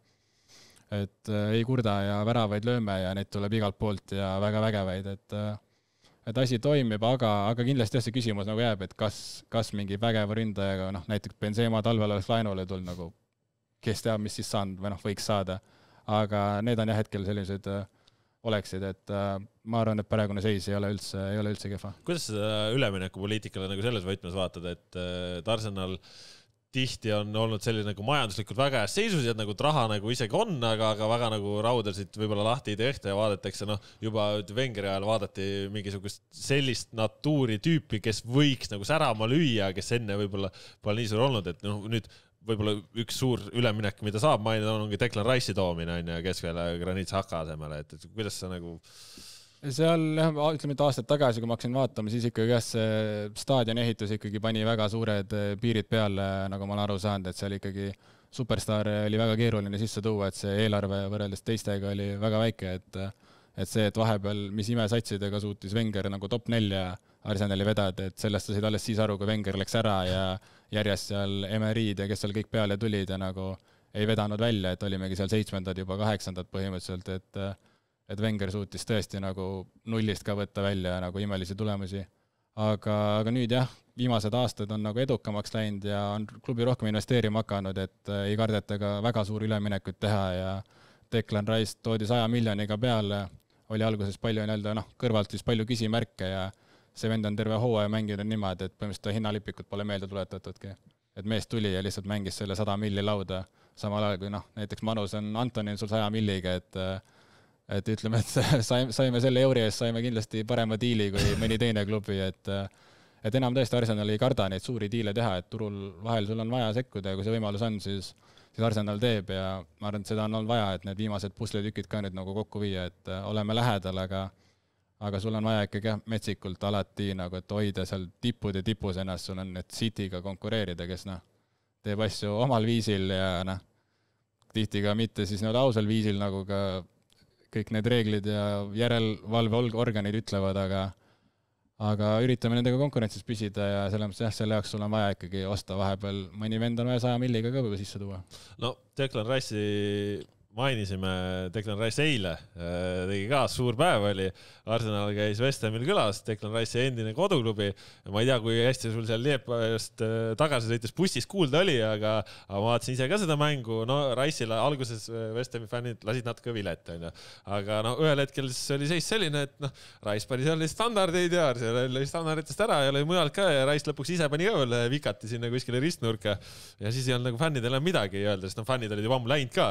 et äh, ei kurda ja väravaid lööme ja neid tuleb igalt poolt ja väga vägevaid, et äh, et asi toimib, aga, aga kindlasti jah, see küsimus nagu jääb, et kas, kas mingi vägeva ründajaga, noh näiteks Benzema talvel oleks laenule tulnud nagu, kes teab, mis siis saanud või noh, võiks saada. aga need on jah, hetkel sellised äh, oleksid, et äh, ma arvan, et praegune seis ei ole üldse, ei ole üldse kehva. kuidas seda üleminekupoliitikale nagu selles võtmes vaatad, et, et äh, Arsenal tihti on olnud selline nagu majanduslikult väga heas seisus ja nagu raha nagu isegi on, aga, aga väga nagu raudasid võib-olla lahti ei tehta ja vaadatakse, noh, juba Vengeri ajal vaadati mingisugust sellist natuuri tüüpi, kes võiks nagu särama lüüa, kes enne võib-olla pole nii suur olnud, et noh, nüüd võib-olla üks suur üleminek, mida saab mainida, on, ongi Declan Rice'i toomine on ju keskele Granit Xhaka asemele, et, et kuidas sa nagu seal jah, ütleme, et aastaid tagasi, kui ma hakkasin vaatama, siis ikkagi jah, see staadioni ehitus ikkagi pani väga suured eh, piirid peale, nagu ma olen aru saanud, et seal ikkagi superstaar oli väga keeruline sisse tuua, et see eelarve võrreldes teistega oli väga väike, et et see, et vahepeal mis imesatsidega suutis Wenger nagu top nelja Arsenali vedada, et sellest sa said alles siis aru, kui Wenger läks ära ja järjest seal Emerid ja kes seal kõik peale tulid ja nagu ei vedanud välja, et olimegi seal seitsmendad, juba kaheksandad põhimõtteliselt, et et Wenger suutis tõesti nagu nullist ka võtta välja nagu imelisi tulemusi. aga, aga nüüd jah, viimased aastad on nagu edukamaks läinud ja on klubi rohkem investeerima hakanud, et äh, ei kardeta ka väga suuri üleminekuid teha ja Declan Rice toodi saja miljoniga peale, oli alguses palju nii-öelda noh, kõrvalt siis palju küsimärke ja see vend on terve hooaja mänginud niimoodi, et põhimõtteliselt ta hinnalipikut pole meelde tuletatudki. et mees tuli ja lihtsalt mängis selle sada milli lauda, samal ajal kui noh, näiteks Manus on, Antoni on sul saja milliga, et et ütleme, et saime, saime selle euri eest, saime kindlasti parema diili kui mõni teine klubi, et et enam tõesti Arsenal ei karda neid suuri diile teha, et turul vahel sul on vaja sekkuda ja kui see võimalus on, siis siis Arsenal teeb ja ma arvan, et seda on olnud vaja, et need viimased pusletükid ka nüüd nagu kokku viia, et oleme lähedal, aga aga sul on vaja ikkagi jah, metsikult alati nagu, et hoida seal tippude tipus ennast, sul on, et City'ga konkureerida, kes noh, teeb asju omal viisil ja noh, tihti ka mitte siis nii-öelda nagu ausal viisil, nagu ka kõik need reeglid ja järelevalveorganid ütlevad, aga aga üritame nendega konkurentsis püsida ja selles mõttes jah, selle jaoks sul on vaja ikkagi osta vahepeal, mõni vend on vaja saja milliga ka võib-olla sisse tuua. no Declan Rice'i mainisime, Declan Rice eile äh, tegi ka, suur päev oli, Arsenal käis West Hamil külas, Declan Rice'i endine koduklubi. ma ei tea, kui hästi sul seal Liepajast äh, tagasi sõites bussis kuulda oli, aga, aga ma vaatasin ise ka seda mängu, no Rice'ile alguses äh, West Hami fännid lasid natuke vilet, onju. aga no ühel hetkel siis oli seis selline, et noh, Rice pani seal neid standardeid ja seal lõi standarditest ära ja lõi mujalt ka ja Rice lõpuks ise pani ka veel vikati sinna kuskile ristnurka ja siis ei olnud nagu fännidel enam midagi öelda, sest noh, fännid olid juba ammu läinud ka,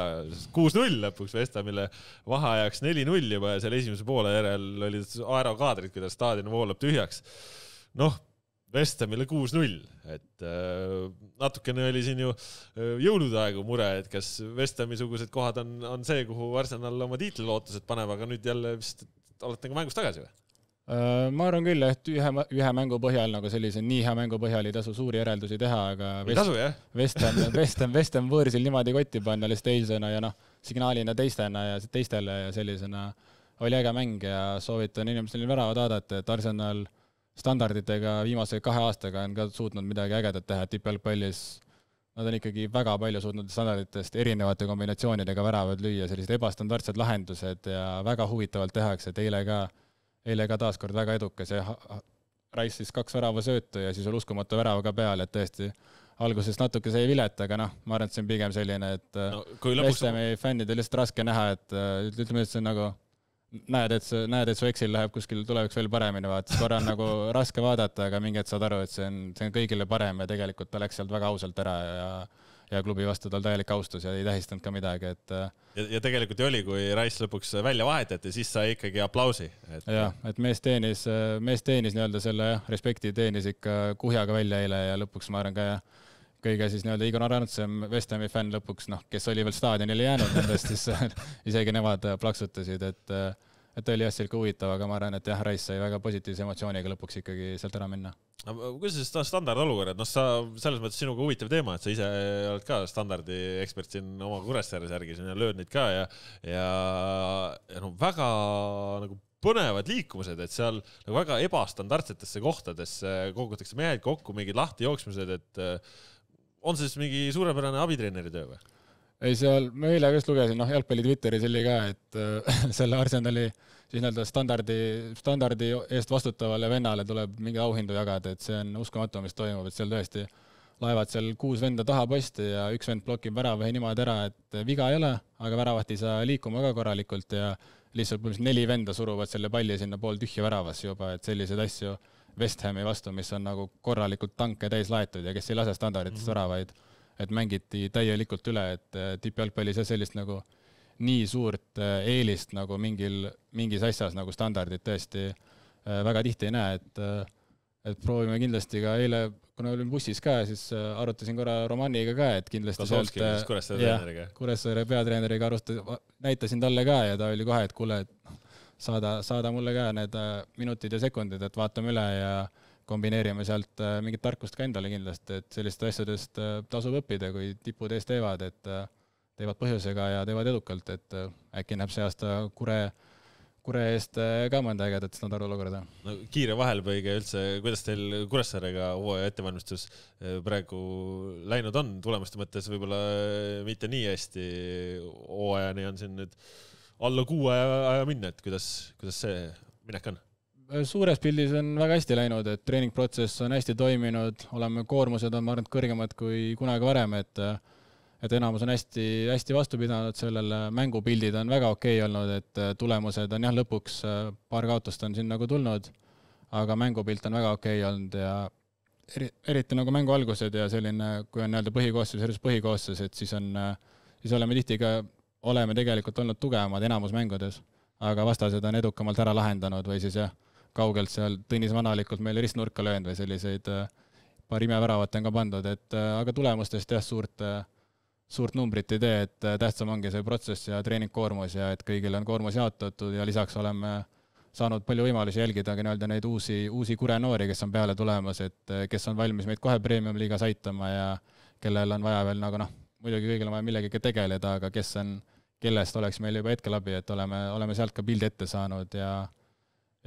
kuus üks-null lõpuks Vestamile vaheajaks neli-null juba ja seal esimese poole järel olid aerokaadrid, kuidas staadion voolab tühjaks. noh, Vestamile kuus-null, et äh, natukene oli siin ju äh, jõulude aegu mure, et kas Vestami-sugused kohad on, on see, kuhu Arsenal oma tiitlilootused paneb, aga nüüd jälle vist olete nagu mängus tagasi või? Äh, ma arvan küll jah, et ühe, ühe mängu põhjal nagu sellise nii hea mängu põhjal ei tasu suuri järeldusi teha, aga. ei tasu jah. Vestem, Vestem, Vestem võõrsil niimoodi kotti panna alles teisena ja noh signaalina teistena ja teistele ja sellisena oli äge mäng ja soovitan inimestel väravad vaadata, et Arsenal standarditega viimase kahe aastaga on ka suutnud midagi ägedat teha, et tippjalgpallis nad on ikkagi väga palju suutnud standarditest erinevate kombinatsioonidega väravad lüüa, sellised ebastandardsed lahendused ja väga huvitavalt tehakse, et eile ka, eile ka taaskord väga edukas ja Rice siis kaks väravasöötu ja siis oli uskumatu värav ka peal, et tõesti alguses natuke sai vilet, aga noh, ma arvan, et see on pigem selline, et no, äh, lõpuks... Vestemi nagu- fännidel lihtsalt raske näha, et äh, ütleme, et see on nagu näed, et sa, näed, et su Excel läheb kuskil tulevikus veel paremini, vaata, korra on nagu raske vaadata, aga mingi hetk saad aru, et see on, see on kõigile parem ja tegelikult ta läks sealt väga ausalt ära ja ja klubi vastu tal täielik austus ja ei tähistanud ka midagi, et. Äh, ja, ja tegelikult ju oli, kui Rice lõpuks välja vahetati, siis sai ikkagi aplausi et.... jah, et mees teenis, mees teenis nii-öelda selle jah, respekti teenis ikka kuhjaga välja eile ja lõpuks ma arvan ka jah kõige siis nii-öelda Igor Randsem, West Hami fänn lõpuks, noh, kes oli veel staadionile jäänud nendest, siis isegi nemad äh, plaksutasid, et äh, et oli jah, sihuke huvitav, aga ma arvan, et jah, Rice sai väga positiivse emotsiooniga lõpuks ikkagi sealt ära minna. kuidas see standardolukorrad, noh, sa selles mõttes sinuga huvitav teema, et sa ise oled ka standardi ekspert siin oma Kuressaares järgis ja lööd neid ka ja, ja, ja no väga nagu põnevad liikumised, et seal nagu väga ebastandardsetesse kohtadesse kogutakse mehed kokku, mingid lahtijooksmised, et on see siis mingi suurepärane abitreeneri töö või? ei, seal, ma eile ka just lugesin, noh, jalgpalli Twitteris oli ka, et äh, selle Arsenali siis nii-öelda standardi, standardi eest vastutavale vennale tuleb mingeid auhindu jagada, et see on uskumatu, mis toimub, et seal tõesti laevad seal kuus venda taha posti ja üks vend blokib väravahi niimoodi ära, et äh, viga ei ole, aga väravat ei saa liikuma ka korralikult ja lihtsalt põhimõtteliselt neli venda suruvad selle palli sinna pooltühja väravasse juba, et selliseid asju West Hami vastu, mis on nagu korralikult tanke täis laetud ja kes ei lase standarditest mm -hmm. väravaid. et mängiti täielikult üle, et eh, tippjalgpall ei saa sellist nagu nii suurt eh, eelist nagu mingil, mingis asjas nagu standardid tõesti eh, väga tihti ei näe, et et proovime kindlasti ka eile, kuna olin bussis ka, siis arutasin korra Romaniga ka, et kindlasti Kozlovski, sealt Kuressaare peatreeneriga arutas, näitasin talle ka ja ta oli kohe, et kuule, et saada, saada mulle ka need äh, minutid ja sekundid, et vaatame üle ja kombineerime sealt äh, mingit tarkust ka endale kindlasti, et sellistest asjadest äh, tasub õppida, kui tipud ees teevad, et teevad põhjusega ja teevad edukalt, et äkki näeb see aasta Kure Kure eest ka mõnda ägedat standard olukorda. no kiire vahelepõige üldse, kuidas teil Kuressaarega hooaja ettevalmistus praegu läinud on, tulemuste mõttes võib-olla mitte nii hästi, hooajani on siin nüüd alla kuue aja minna, et kuidas, kuidas see minek on? suures pildis on väga hästi läinud, et treeningprotsess on hästi toiminud, oleme, koormused on, ma arvan, et kõrgemad kui kunagi varem, et et enamus on hästi, hästi vastu pidanud sellele, mängupildid on väga okei okay olnud, et tulemused on jah, lõpuks paar kaotust on siin nagu tulnud, aga mängupilt on väga okei okay olnud ja eri, eriti nagu mängu algused ja selline, kui on nii-öelda põhikoosseis, selles põhikoosseis, et siis on, siis oleme tihti ka oleme tegelikult olnud tugevamad enamus mängudes, aga vastased on edukamalt ära lahendanud või siis jah, kaugelt seal Tõnis Vanalikult meile ristnurka löönud või selliseid äh, paar imeväravat on ka pandud, et äh, aga tulemustest jah, suurt, äh, suurt numbrit ei tee, et tähtsam ongi see protsess ja treeningkoormus ja et kõigil on koormus jaotatud ja lisaks oleme saanud palju võimalusi jälgida ka nii-öelda neid uusi, uusi kurenoori, kes on peale tulemas, et kes on valmis meid kohe premium-liigas aitama ja kellel on vaja veel nagu noh, muidugi kõigil on vaja millegagi tegeleda, aga kes on, kellest oleks meil juba hetkel abi, et oleme, oleme sealt ka pildi ette saanud ja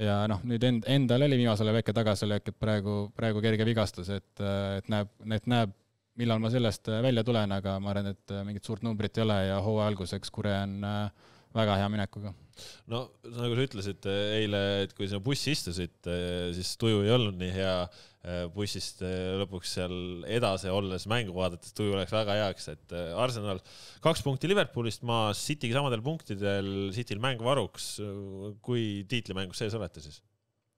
ja noh, nüüd end, endal oli viimasel ajal väike tagasilöök, et praegu, praegu kerge vigastus, et, et näeb, et näeb, millal ma sellest välja tulen, aga ma arvan, et mingit suurt numbrit ei ole ja hooaja alguseks Kure on äh, väga hea minekuga. no nagu sa ütlesid eh, eile, et kui sinna bussi istusid, eh, siis tuju ei olnud nii hea. Eh, bussist lõpuks seal edasi olles mängu vaadates tuju läks väga heaks, et Arsenal kaks punkti Liverpoolist maas, City'ga samadel punktidel, Cityl mäng varuks. kui tiitlimängus sees olete siis?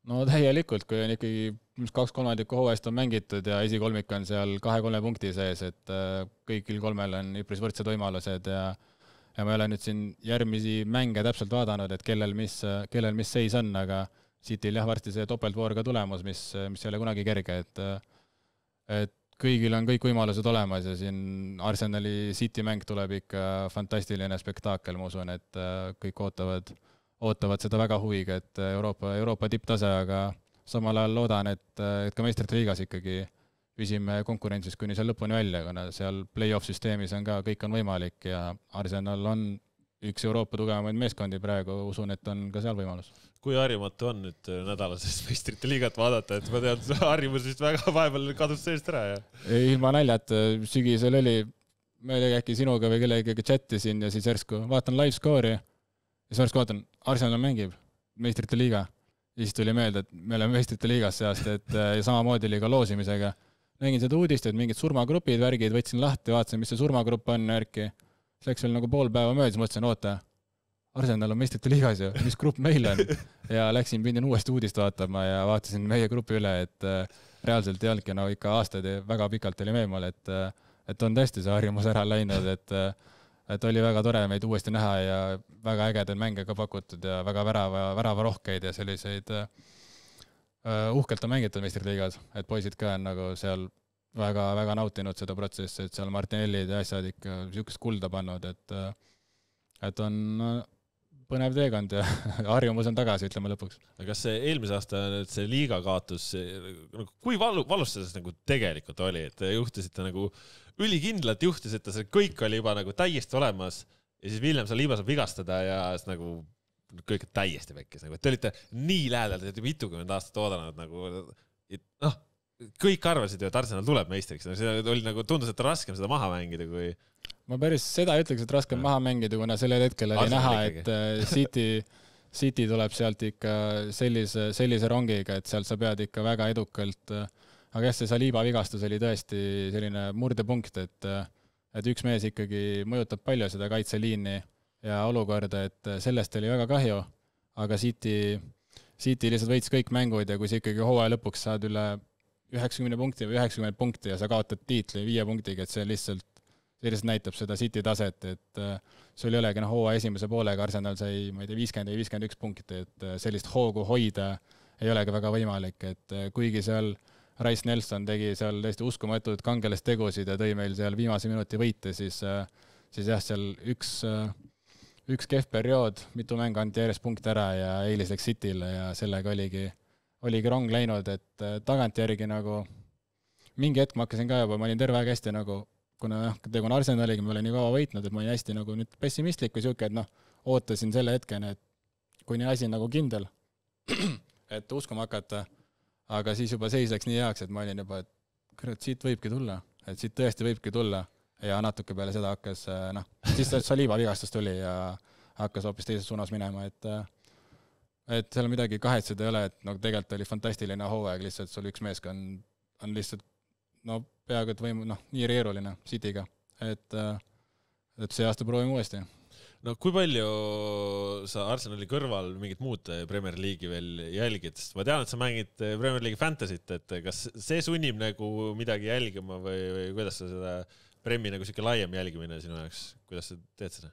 no täielikult, kui on ikkagi kaks kolmandikku hooajast on mängitud ja esikolmik on seal kahe-kolme punkti sees, et kõigil kolmel on üpris võrdsed võimalused ja äh, ja ma ei ole nüüd siin järgmisi mänge täpselt vaadanud, et kellel mis, kellel mis seis on, aga siit ei lähe varsti see topeltvoor ka tulemas, mis, mis ei ole kunagi kerge, et et kõigil on kõik võimalused olemas ja siin Arsenali City mäng tuleb ikka fantastiline spektaakel, ma usun, et kõik ootavad, ootavad seda väga huviga, et Euroopa, Euroopa tipptase, aga samal ajal loodan, et, et ka meistrite liigas ikkagi äh, püsime konkurentsis kuni seal lõpuni välja, kuna seal play-off süsteemis on ka, kõik on võimalik ja Arsenal on üks Euroopa tugevamaid meeskondi praegu, usun, et on ka seal võimalus. kui harjumatu on nüüd äh, nädalasest meistrite liigat vaadata, et ma tean, harjumus vist väga vahepeal kadus seest ära ja. ilma naljata, sügisel oli, ma ei tea, äkki sinuga või kellegagi chattisin ja siis järsku vaatan live score'i ja siis järsku vaatan, Arsenal mängib, meistrite liiga. ja siis tuli meelde, et me oleme meistrite liigas see aasta, et äh, samamoodi oli ka loosimisega nägin seda uudist, et mingid surmagrupid, värgid, võtsin lahti, vaatasin, mis see surmagrupp on, värki. siis läks veel nagu pool päeva mööda, siis mõtlesin, oota, Arsenal on meistrite liigas ju, mis grupp meil on? ja läksin, pidin uuesti uudist vaatama ja vaatasin meie grupi üle, et äh, reaalselt ei olnudki nagu no, ikka aastaid ja väga pikalt olime eemal, et äh, et on tõesti see harjumus ära läinud, et äh, et oli väga tore meid uuesti näha ja väga ägedaid mänge ka pakutud ja väga värava, väravarohkeid ja selliseid äh, Äh, uhkelt on mängitud meistriliigas, et poisid ka on nagu seal väga-väga nautinud seda protsessi, et seal Martinellid ja asjad ikka niisugust kulda pannud, et äh, et on põnev teekond ja harjumus on tagasi, ütleme lõpuks. kas see eelmise aasta nüüd see liiga kaotus, nagu kui valu, valus see siis nagu tegelikult oli, et te juhtisite nagu ülikindlalt juhtisite, see kõik oli juba nagu täiesti olemas ja siis Villem seal liiva saab vigastada ja siis nagu kõik täiesti pekkis nagu, et te olite nii lähedal, te olite mitukümmend aastat oodanud nagu, et noh, kõik arvasid ju, et Arsenal tuleb meistriks, no see oli nagu, tundus, et raskem seda maha mängida, kui. ma päris seda ei ütleks, et raskem ja. maha mängida, kuna sellel hetkel oli Arsenal näha, et äh, City City tuleb sealt ikka sellise, sellise rongiga, et sealt sa pead ikka väga edukalt, äh, aga jah, see Saliba vigastus oli tõesti selline murdepunkt, et äh, et üks mees ikkagi mõjutab palju seda kaitseliini ja olukorda, et äh, sellest oli väga kahju, aga City, City lihtsalt võitis kõik mängud ja kui sa ikkagi hooaja lõpuks saad üle üheksakümne punkti või üheksakümmend punkti ja sa kaotad tiitli viie punktiga, et see lihtsalt, see lihtsalt näitab seda City taset, et äh, sul ei olegi noh, hooaja esimese poolega Arsenal sai, ma ei tea, viiskümmend või viiskümmend üks punkti, et äh, sellist hoogu hoida ei olegi väga võimalik, et kuigi seal Rice Nelson tegi seal täiesti uskumatuid kangelastegusid ja tõi meil seal viimase minuti võite, siis, siis jah, seal üks äh, üks kehv periood, mitu mängu anti järjest punkte ära ja eilis läks Cityle ja sellega oligi, oligi rong läinud, et äh, tagantjärgi nagu mingi hetk ma hakkasin ka juba, ma olin terve aeg hästi nagu, kuna noh, tegu on Arsenaliga, ma olen nii kaua võitnud, et ma olin hästi nagu nüüd pessimistlik või niisugune, et noh, ootasin selle hetkeni, et kuni asi on nagu kindel, et uskuma hakata, aga siis juba seis läks nii heaks, et ma olin juba, et kurat, siit võibki tulla, et siit tõesti võibki tulla ja natuke peale seda hakkas äh, noh, siis Saliba vigastus tuli ja hakkas hoopis teises suunas minema, et äh, et seal midagi kahetseda ei ole, et no tegelikult oli fantastiline hooaeg, lihtsalt sul üks meeskond on lihtsalt no peaaegu et võim-, noh, nii keeruline City'ga, et äh, et see aasta proovime uuesti no kui palju sa Arsenali kõrval mingit muud Premier League'i veel jälgid, sest ma tean, et sa mängid Premier League'i Fantasy't, et kas see sunnib nagu midagi jälgima või, või kuidas sa seda Premi nagu siuke laiem jälgimine sinu jaoks, kuidas sa teed seda?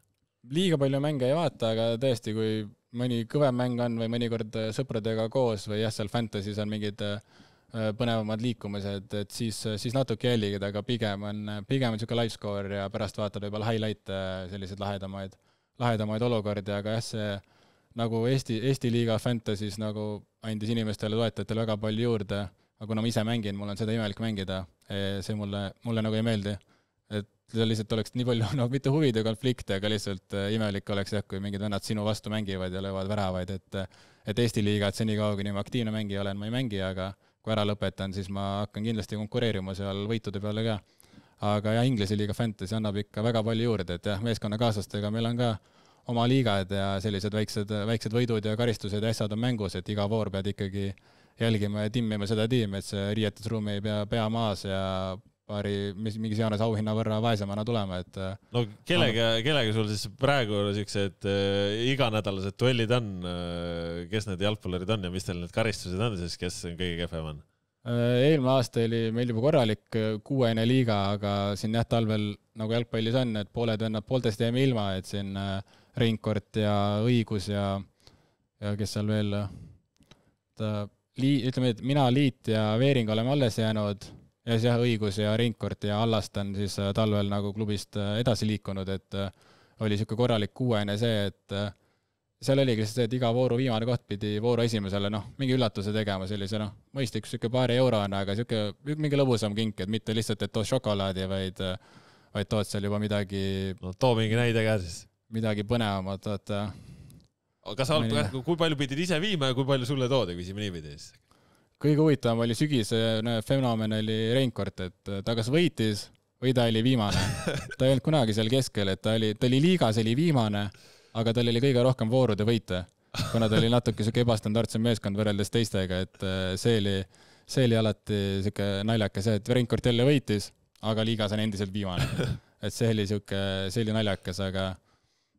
liiga palju mänge ei vaata, aga tõesti, kui mõni kõvem mäng on või mõnikord äh, sõpradega koos või jah, seal Fantasy's on mingid äh, äh, põnevamad liikumised, et siis, siis natuke jälgid, aga pigem on, pigem on niisugune live score ja pärast vaatad võib-olla highlight'e, selliseid lahedamaid, lahedamaid olukordi, aga jah, see nagu Eesti, Eesti liiga Fantasy's nagu andis inimestele, toetajatele väga palju juurde, aga kuna ma ise mängin, mul on seda imelik mängida, e, see mulle, mulle nagu ei meeldi lihtsalt oleks nii palju, noh, mitte huvide konflikte, aga lihtsalt äh, imelik oleks jah, kui mingid vennad sinu vastu mängivad ja löövad väravaid, et äh, et Eesti liigat senikaua, kuni ma aktiivne mängija olen, ma ei mängi, aga kui ära lõpetan, siis ma hakkan kindlasti konkureerima seal võitude peale ka. aga jah, Inglise liiga Fantasy annab ikka väga palju juurde, et jah, meeskonnakaaslastega meil on ka oma liigad ja sellised väiksed, väiksed võidud ja karistused ja asjad on mängus, et iga voor pead ikkagi jälgima ja timmima seda tiimi, et see riietusruum ei pea pea maas ja paari, mis mingis jaanuaris auhinna võrra vaesemana tulema, et. Äh, no kellega, kellega sul siis praegu siuksed äh, iganädalased duellid on äh,, kes need jalgpallurid on ja mis teil need karistused on siis, kes on kõige kehvem on? Äh, eelmine aasta oli meil juba korralik äh, kuuene liiga, aga siin jah, talvel nagu jalgpallis on, et pooled vennad poolteist jäime ilma, et siin äh, Reinkord ja Õigus ja, ja kes seal veel, et lii-, ütleme, et mina, Liit ja Veering oleme alles jäänud yes jah, õigus ja Reinkord ja Allast on siis äh, talvel nagu klubist äh, edasi liikunud, et äh, oli niisugune korralik kuuene see, et seal oligi lihtsalt see, et iga vooru viimane koht pidi vooru esimesele noh, mingi üllatuse tegema, sellise noh, mõistlik niisugune paari eurone, aga niisugune mingi lõbusam kink, et mitte lihtsalt, et tood šokolaadi, vaid, vaid tood seal juba midagi. no too mingi näide ka siis. midagi põnevamat, vaata kas alg-, kui palju pidid ise viima ja kui palju sulle toodi, küsime niipidi siis kõige huvitavam oli sügisene fenomen oli Reinkord, et ta kas võitis või ta oli viimane. ta ei olnud kunagi seal keskel, et ta oli, ta oli liigas, oli viimane, aga tal oli kõige rohkem voorude võite, kuna ta oli natuke sihuke ebastandardsem meeskond võrreldes teistega, et eh, see oli, see oli alati sihuke naljakas jah, et Reinkord jälle võitis, aga liigas on endiselt viimane. et see oli sihuke, see oli naljakas, aga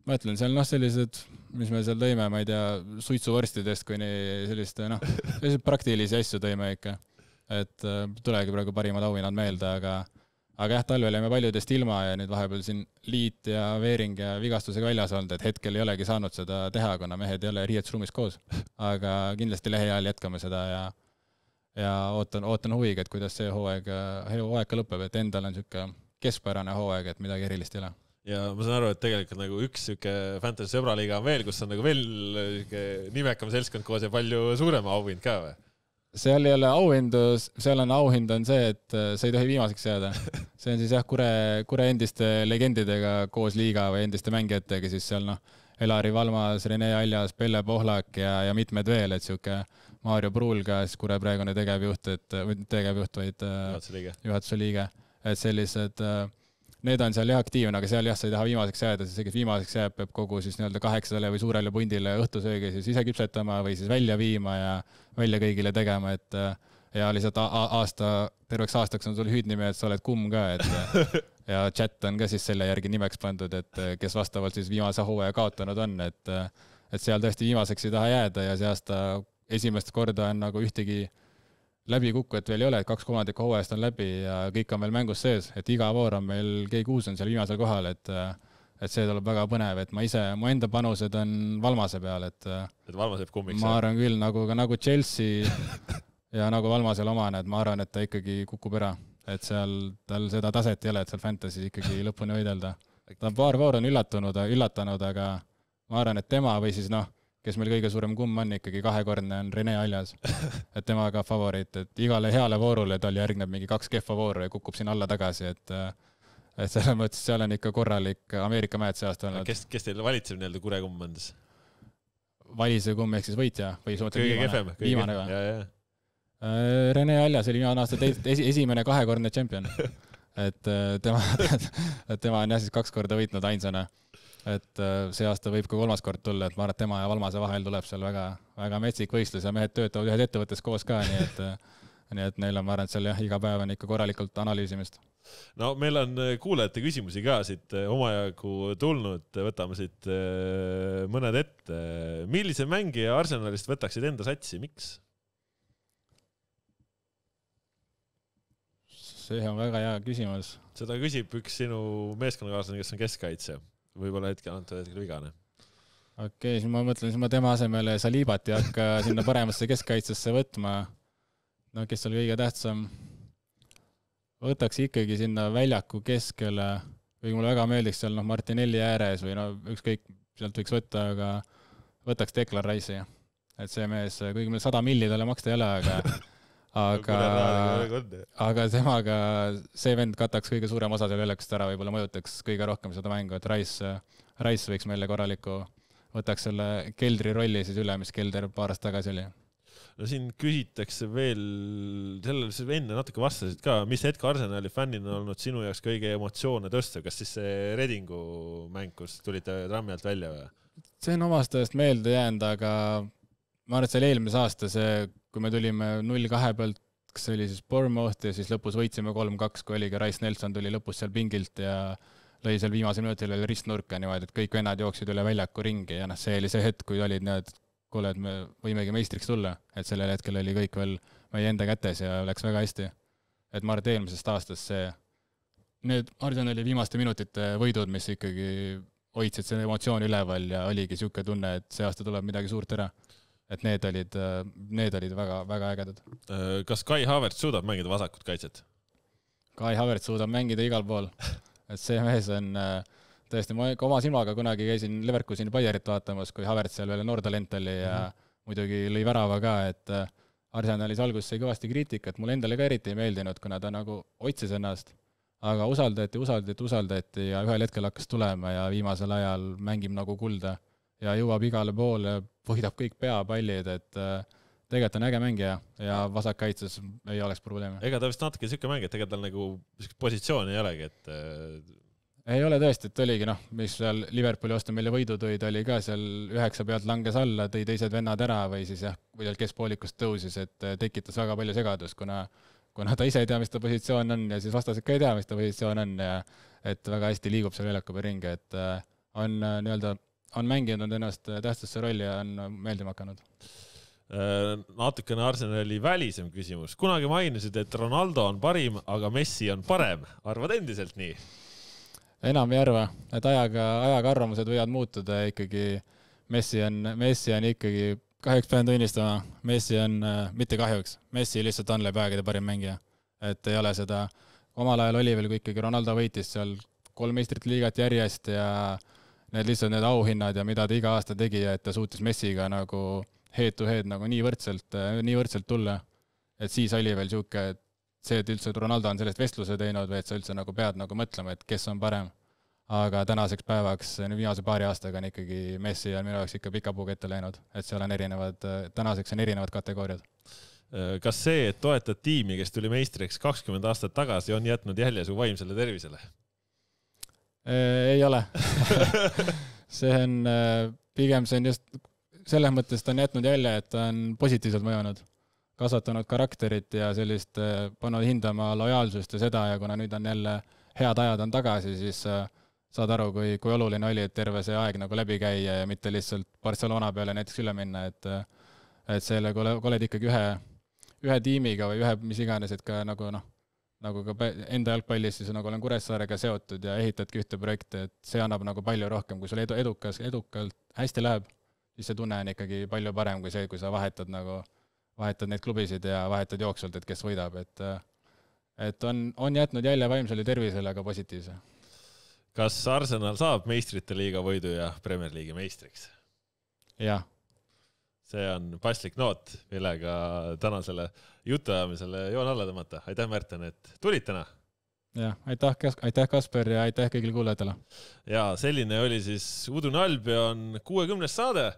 ma ütlen, seal noh, sellised, mis me seal tõime, ma ei tea, suitsuvorstidest kuni selliste noh, selliseid praktilisi asju tõime ikka. et äh, tulegi praegu parimad auhinnad meelde, aga, aga jah, talvel jäime paljudest ilma ja nüüd vahepeal siin liit ja veering ja vigastusega väljas olnud, et hetkel ei olegi saanud seda teha, kuna mehed ei ole riietusruumis koos. aga kindlasti lehe ajal jätkame seda ja, ja ootan, ootan huviga, et kuidas see hooaeg, hooaeg ka lõpeb, et endal on niisugune keskpärane hooaeg, et midagi erilist ei ole ja ma saan aru, et tegelikult nagu üks sihuke Fantasy sõbraliiga on veel, kus on nagu veel äh, sihuke nimekam seltskond koos ja palju suurem auhind ka või? seal ei ole auhindu, seal on auhind on see, et äh, sa ei tohi viimaseks jääda. see on siis jah, Kure, Kure endiste legendidega koos liiga või endiste mängijatega, siis seal noh, Elari Valmas, Rene Aljas, Pelle Pohlak ja, ja mitmed veel, et sihuke Maarjo Pruul ka, siis Kure praegune tegevjuht, et, või tegevjuht, vaid äh, juhatuse liige, juhatuse liige, et sellised äh, need on seal jah aktiivne, aga seal jah, sa ei taha viimaseks jääda, sest see, kes viimaseks jääb, peab kogu siis nii-öelda kaheksale või suurele pundile õhtusöögi siis ise küpsetama või siis välja viima ja välja kõigile tegema, et äh, ja lihtsalt aasta, terveks aastaks on sul hüüdnimi, et sa oled kumm ka, et ja chat on ka siis selle järgi nimeks pandud, et äh, kes vastavalt siis viimase hooaja kaotanud on, et äh, et seal tõesti viimaseks ei taha jääda ja see aasta esimest korda on nagu ühtegi äh, läbikukkujat veel ei ole, et kaks kolmandikku hooajast on läbi ja kõik on veel mängus sees, et iga voor on meil, keegi uus on seal viimasel kohal, et et see tuleb väga põnev, et ma ise, mu enda panused on Valmase peal, et et Valmas jääb kummiks? ma arvan küll, nagu ka nagu Chelsea ja nagu Valmasel omane, et ma arvan, et ta ikkagi kukub ära. et seal, tal seda taset ei ole, et seal Fantasy's ikkagi lõpuni võidelda. ta paar vooru on üllatunud, üllatanud, aga ma arvan, et tema või siis noh kes meil kõige suurem kumm on ikkagi kahekordne, on Rene Aljas. et tema ka favoriit, et igale heale voorule tal järgneb mingi kaks kehva vooru ja kukub sinna alla tagasi, et äh, et selles mõttes seal on ikka korralik Ameerika mäed see aasta olnud. kes, kes teil valitsev nii-öelda kure kumm on siis? valisev kumm ehk siis võitja või sa mõtled viimane? kõige kehvem. viimane või? Äh, Rene Aljas oli viimane aasta teis, esi, esimene kahekordne tšempion. et äh, tema tema on jah siis kaks korda võitnud ainsana et äh, see aasta võib ka kolmas kord tulla, et ma arvan, et tema ja Valmase vahel tuleb seal väga, väga metsik võistlus ja mehed töötavad ühes ettevõttes koos ka, nii et äh, nii et neil on, ma arvan, et seal jah, iga päev on ikka korralikult analüüsimist. no meil on äh, kuulajate küsimusi ka siit omajagu tulnud, võtame siit mõned ette. millise mängija Arsenalist võtaksid enda satsi, miks? see on väga hea küsimus. seda küsib üks sinu meeskonnakaaslane, kes on keskkaitsja võib-olla hetkel, antud hetkel vigane. okei okay,, siis ma mõtlen, siis ma tema asemele Salibat ei hakka sinna paremasse keskkaitsesse võtma. no kes oli kõige tähtsam? võtaks ikkagi sinna väljaku keskele, kuigi mulle väga meeldiks seal noh, Martinelli ääres või no ükskõik, sealt võiks võtta, aga võtaks Declan Rice'i, et see mees, kuigi meil sada milli talle maksta ei ole, aga aga, aga temaga, see vend kataks kõige suurem osa seal väljakust ära, võib-olla mõjutaks kõige rohkem seda mängu, et Rice, Rice võiks meile korraliku, võtaks selle keldri rolli siis üle, mis kelder paar aastat tagasi oli no siin küsitakse veel, sellele sa enne natuke vastasid ka, mis hetk Arsenali fännina on olnud sinu jaoks kõige emotsioone tõstev, kas siis see Redingu mäng, kus tulite trammi alt välja või? see on omast ajast meelde jäänud, aga ma arvan, et see oli eelmise aasta see, kui me tulime null kahe pealt, kas see oli siis Bournemouth ja siis lõpus võitsime kolm-kaks, kui oligi, Rice Nelson tuli lõpus seal pingilt ja lõi seal viimasel minutil veel ristnurka niimoodi, et kõik vennad jooksid üle väljaku ringi ja noh, see oli see hetk, kui olid need, kuule, et me võimegi meistriks tulla, et sellel hetkel oli kõik veel meie enda kätes ja läks väga hästi. et ma arvan, et eelmisest aastast see, need Arsenali viimaste minutite võidud, mis ikkagi hoidsid selle emotsiooni üleval ja oligi niisugune tunne, et see aasta tuleb midagi suurt ära et need olid, äh, need olid väga-väga ägedad. Äh, kas Kai Havertz suudab mängida vasakut kaitset? Kai Havertz suudab mängida igal pool, et see mees on äh, tõesti, ma ikka oma silmaga kunagi käisin Leverkuseni Baierit vaatamas, kui Havertz seal veel noor talent oli ja mm -hmm. muidugi lõi värava ka, et Arsenalis alguses sai kõvasti kriitikat, mulle endale ka eriti ei meeldinud, kuna ta nagu otsis ennast, aga usaldati, usaldati, usaldati ja ühel hetkel hakkas tulema ja viimasel ajal mängib nagu kulda ja jõuab igale poole, võidab kõik peapallid, et äh, tegelikult on äge mängija ja vasakkaitses ei oleks probleemi. ega ta vist natuke sihuke mängija, et ega tal nagu sihukest positsiooni ei olegi, et äh, ei ole tõesti, et oligi noh, mis seal Liverpooli vastu meile võidu tõi, ta oli ka seal üheksa pealt langes alla, tõi teised vennad ära või siis jah, kui tal keskpoolikust tõusis, et äh, tekitas väga palju segadust, kuna kuna ta ise ei tea, mis ta positsioon on ja siis vastased ka ei tea, mis ta positsioon on ja et väga hästi liigub seal väljaku peal ringi, et on nii-öelda on mänginud nad ennast äh, tähtsasse rolli ja on äh, meeldima hakanud? Äh, natukene Arsenali välisem küsimus. kunagi mainisid, et Ronaldo on parim, aga Messi on parem. arvad endiselt nii? enam ei arva, et ajaga, ajaga arvamused võivad muutuda ja ikkagi Messi on, Messi on ikkagi, kahjuks pean tunnistama, Messi on, mitte kahjuks, Messi lihtsalt on läbi aegade parim mängija. et ei ole seda, omal ajal oli veel, kui ikkagi Ronaldo võitis seal kolm meistrit liigat järjest ja äh, need lihtsalt need auhinnad ja mida ta iga aasta tegi ja et ta suutis Messiga nagu head to head nagu nii võrdselt, nii võrdselt tulla. et siis oli veel niisugune, et see, et üldse et Ronaldo on sellest vestluse teinud või et sa üldse nagu pead nagu mõtlema, et kes on parem. aga tänaseks päevaks, viimase paari aastaga on ikkagi Messi on minu jaoks ikka pika puuga ette läinud, et seal on erinevad, tänaseks on erinevad kategooriad kas see, et toetad tiimi, kes tuli meistriks kakskümmend aastat tagasi, on jätnud jälje su vaimsele tervisele? Äh, ei ole see on, äh, pigem see on just, selles mõttes ta on jätnud jälje, et ta on positiivselt mõjunud, kasvatanud karakterit ja sellist, äh, pannud hindama lojaalsust ja seda ja kuna nüüd on jälle head ajad on tagasi, siis saad aru, kui, kui oluline oli, et terve see aeg nagu läbi käia ja mitte lihtsalt Barcelona peale näiteks üle minna, et et selle, kui oled ikkagi ühe, ühe tiimiga või ühe mis iganes, et ka nagu noh, nagu ka enda jalgpallis siis nagu olen Kuressaarega seotud ja ehitadki ühte projekti, et see annab nagu palju rohkem, kui sul edu, edukas, edukalt hästi läheb, siis see tunne on ikkagi palju parem kui see, kui sa vahetad nagu, vahetad neid klubisid ja vahetad jooksvalt, et kes võidab, et et on, on jätnud jälje vaimsele tervisele, aga positiivse. kas Arsenal saab meistrite liiga võidu ja Premier League'i meistriks? jah see on paslik noot, millega tänasele jutuajamisele joon alla tõmmata. aitäh, Märten, et tulid täna. jah, aitäh, aitäh, Kasper ja aitäh kõigile kuulajatele. ja selline oli siis Udune Albion kuuekümnes saade.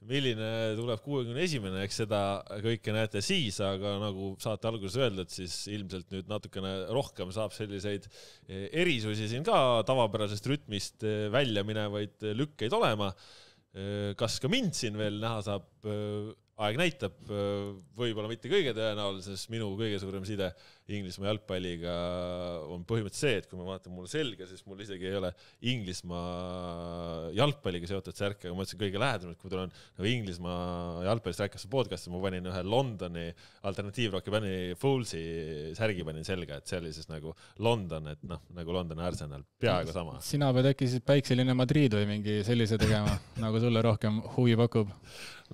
milline tuleb kuuekümne esimene, eks seda kõike näete siis, aga nagu saate alguses öeldud, siis ilmselt nüüd natukene rohkem saab selliseid eh, erisusi siin ka tavapärasest rütmist eh, välja minevaid lükkeid olema kas ka mind siin veel näha saab, aeg näitab, võib-olla mitte kõige tõenäolises, minu kõige suurem side Inglismaa jalgpalliga on põhimõtteliselt see, et kui ma vaatan mulle selga, siis mul isegi ei ole Inglismaa jalgpalliga seotud särke, aga ma ütlesin kõige lähedamalt, kui tal on nagu Inglismaa jalgpallist rääkimas podcast'i, ma panin ühe Londoni alternatiivroki bändi Fools'i särgi panin selga, et see oli siis nagu London, et noh, nagu Londoni Arsenal, peaaegu sama. sina pead äkki siis päikseline Madrid või mingi sellise tegema, nagu sulle rohkem huvi pakub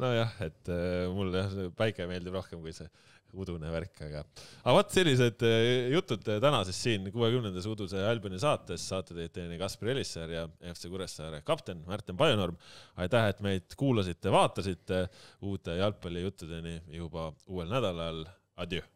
nojah, et äh, mulle jah, päike meeldib rohkem kui see udune värk, aga, aga vot sellised äh, jutud äh, täna siis siin kuuekümnendas Uduse Albioni saates, saate teid teieni Kaspar Elissaar ja FC Kuressaare kapten Märten Pajunorm. aitäh, et meid kuulasite, vaatasite uute jalgpallijuttudeni juba uuel nädalal. Adjöö.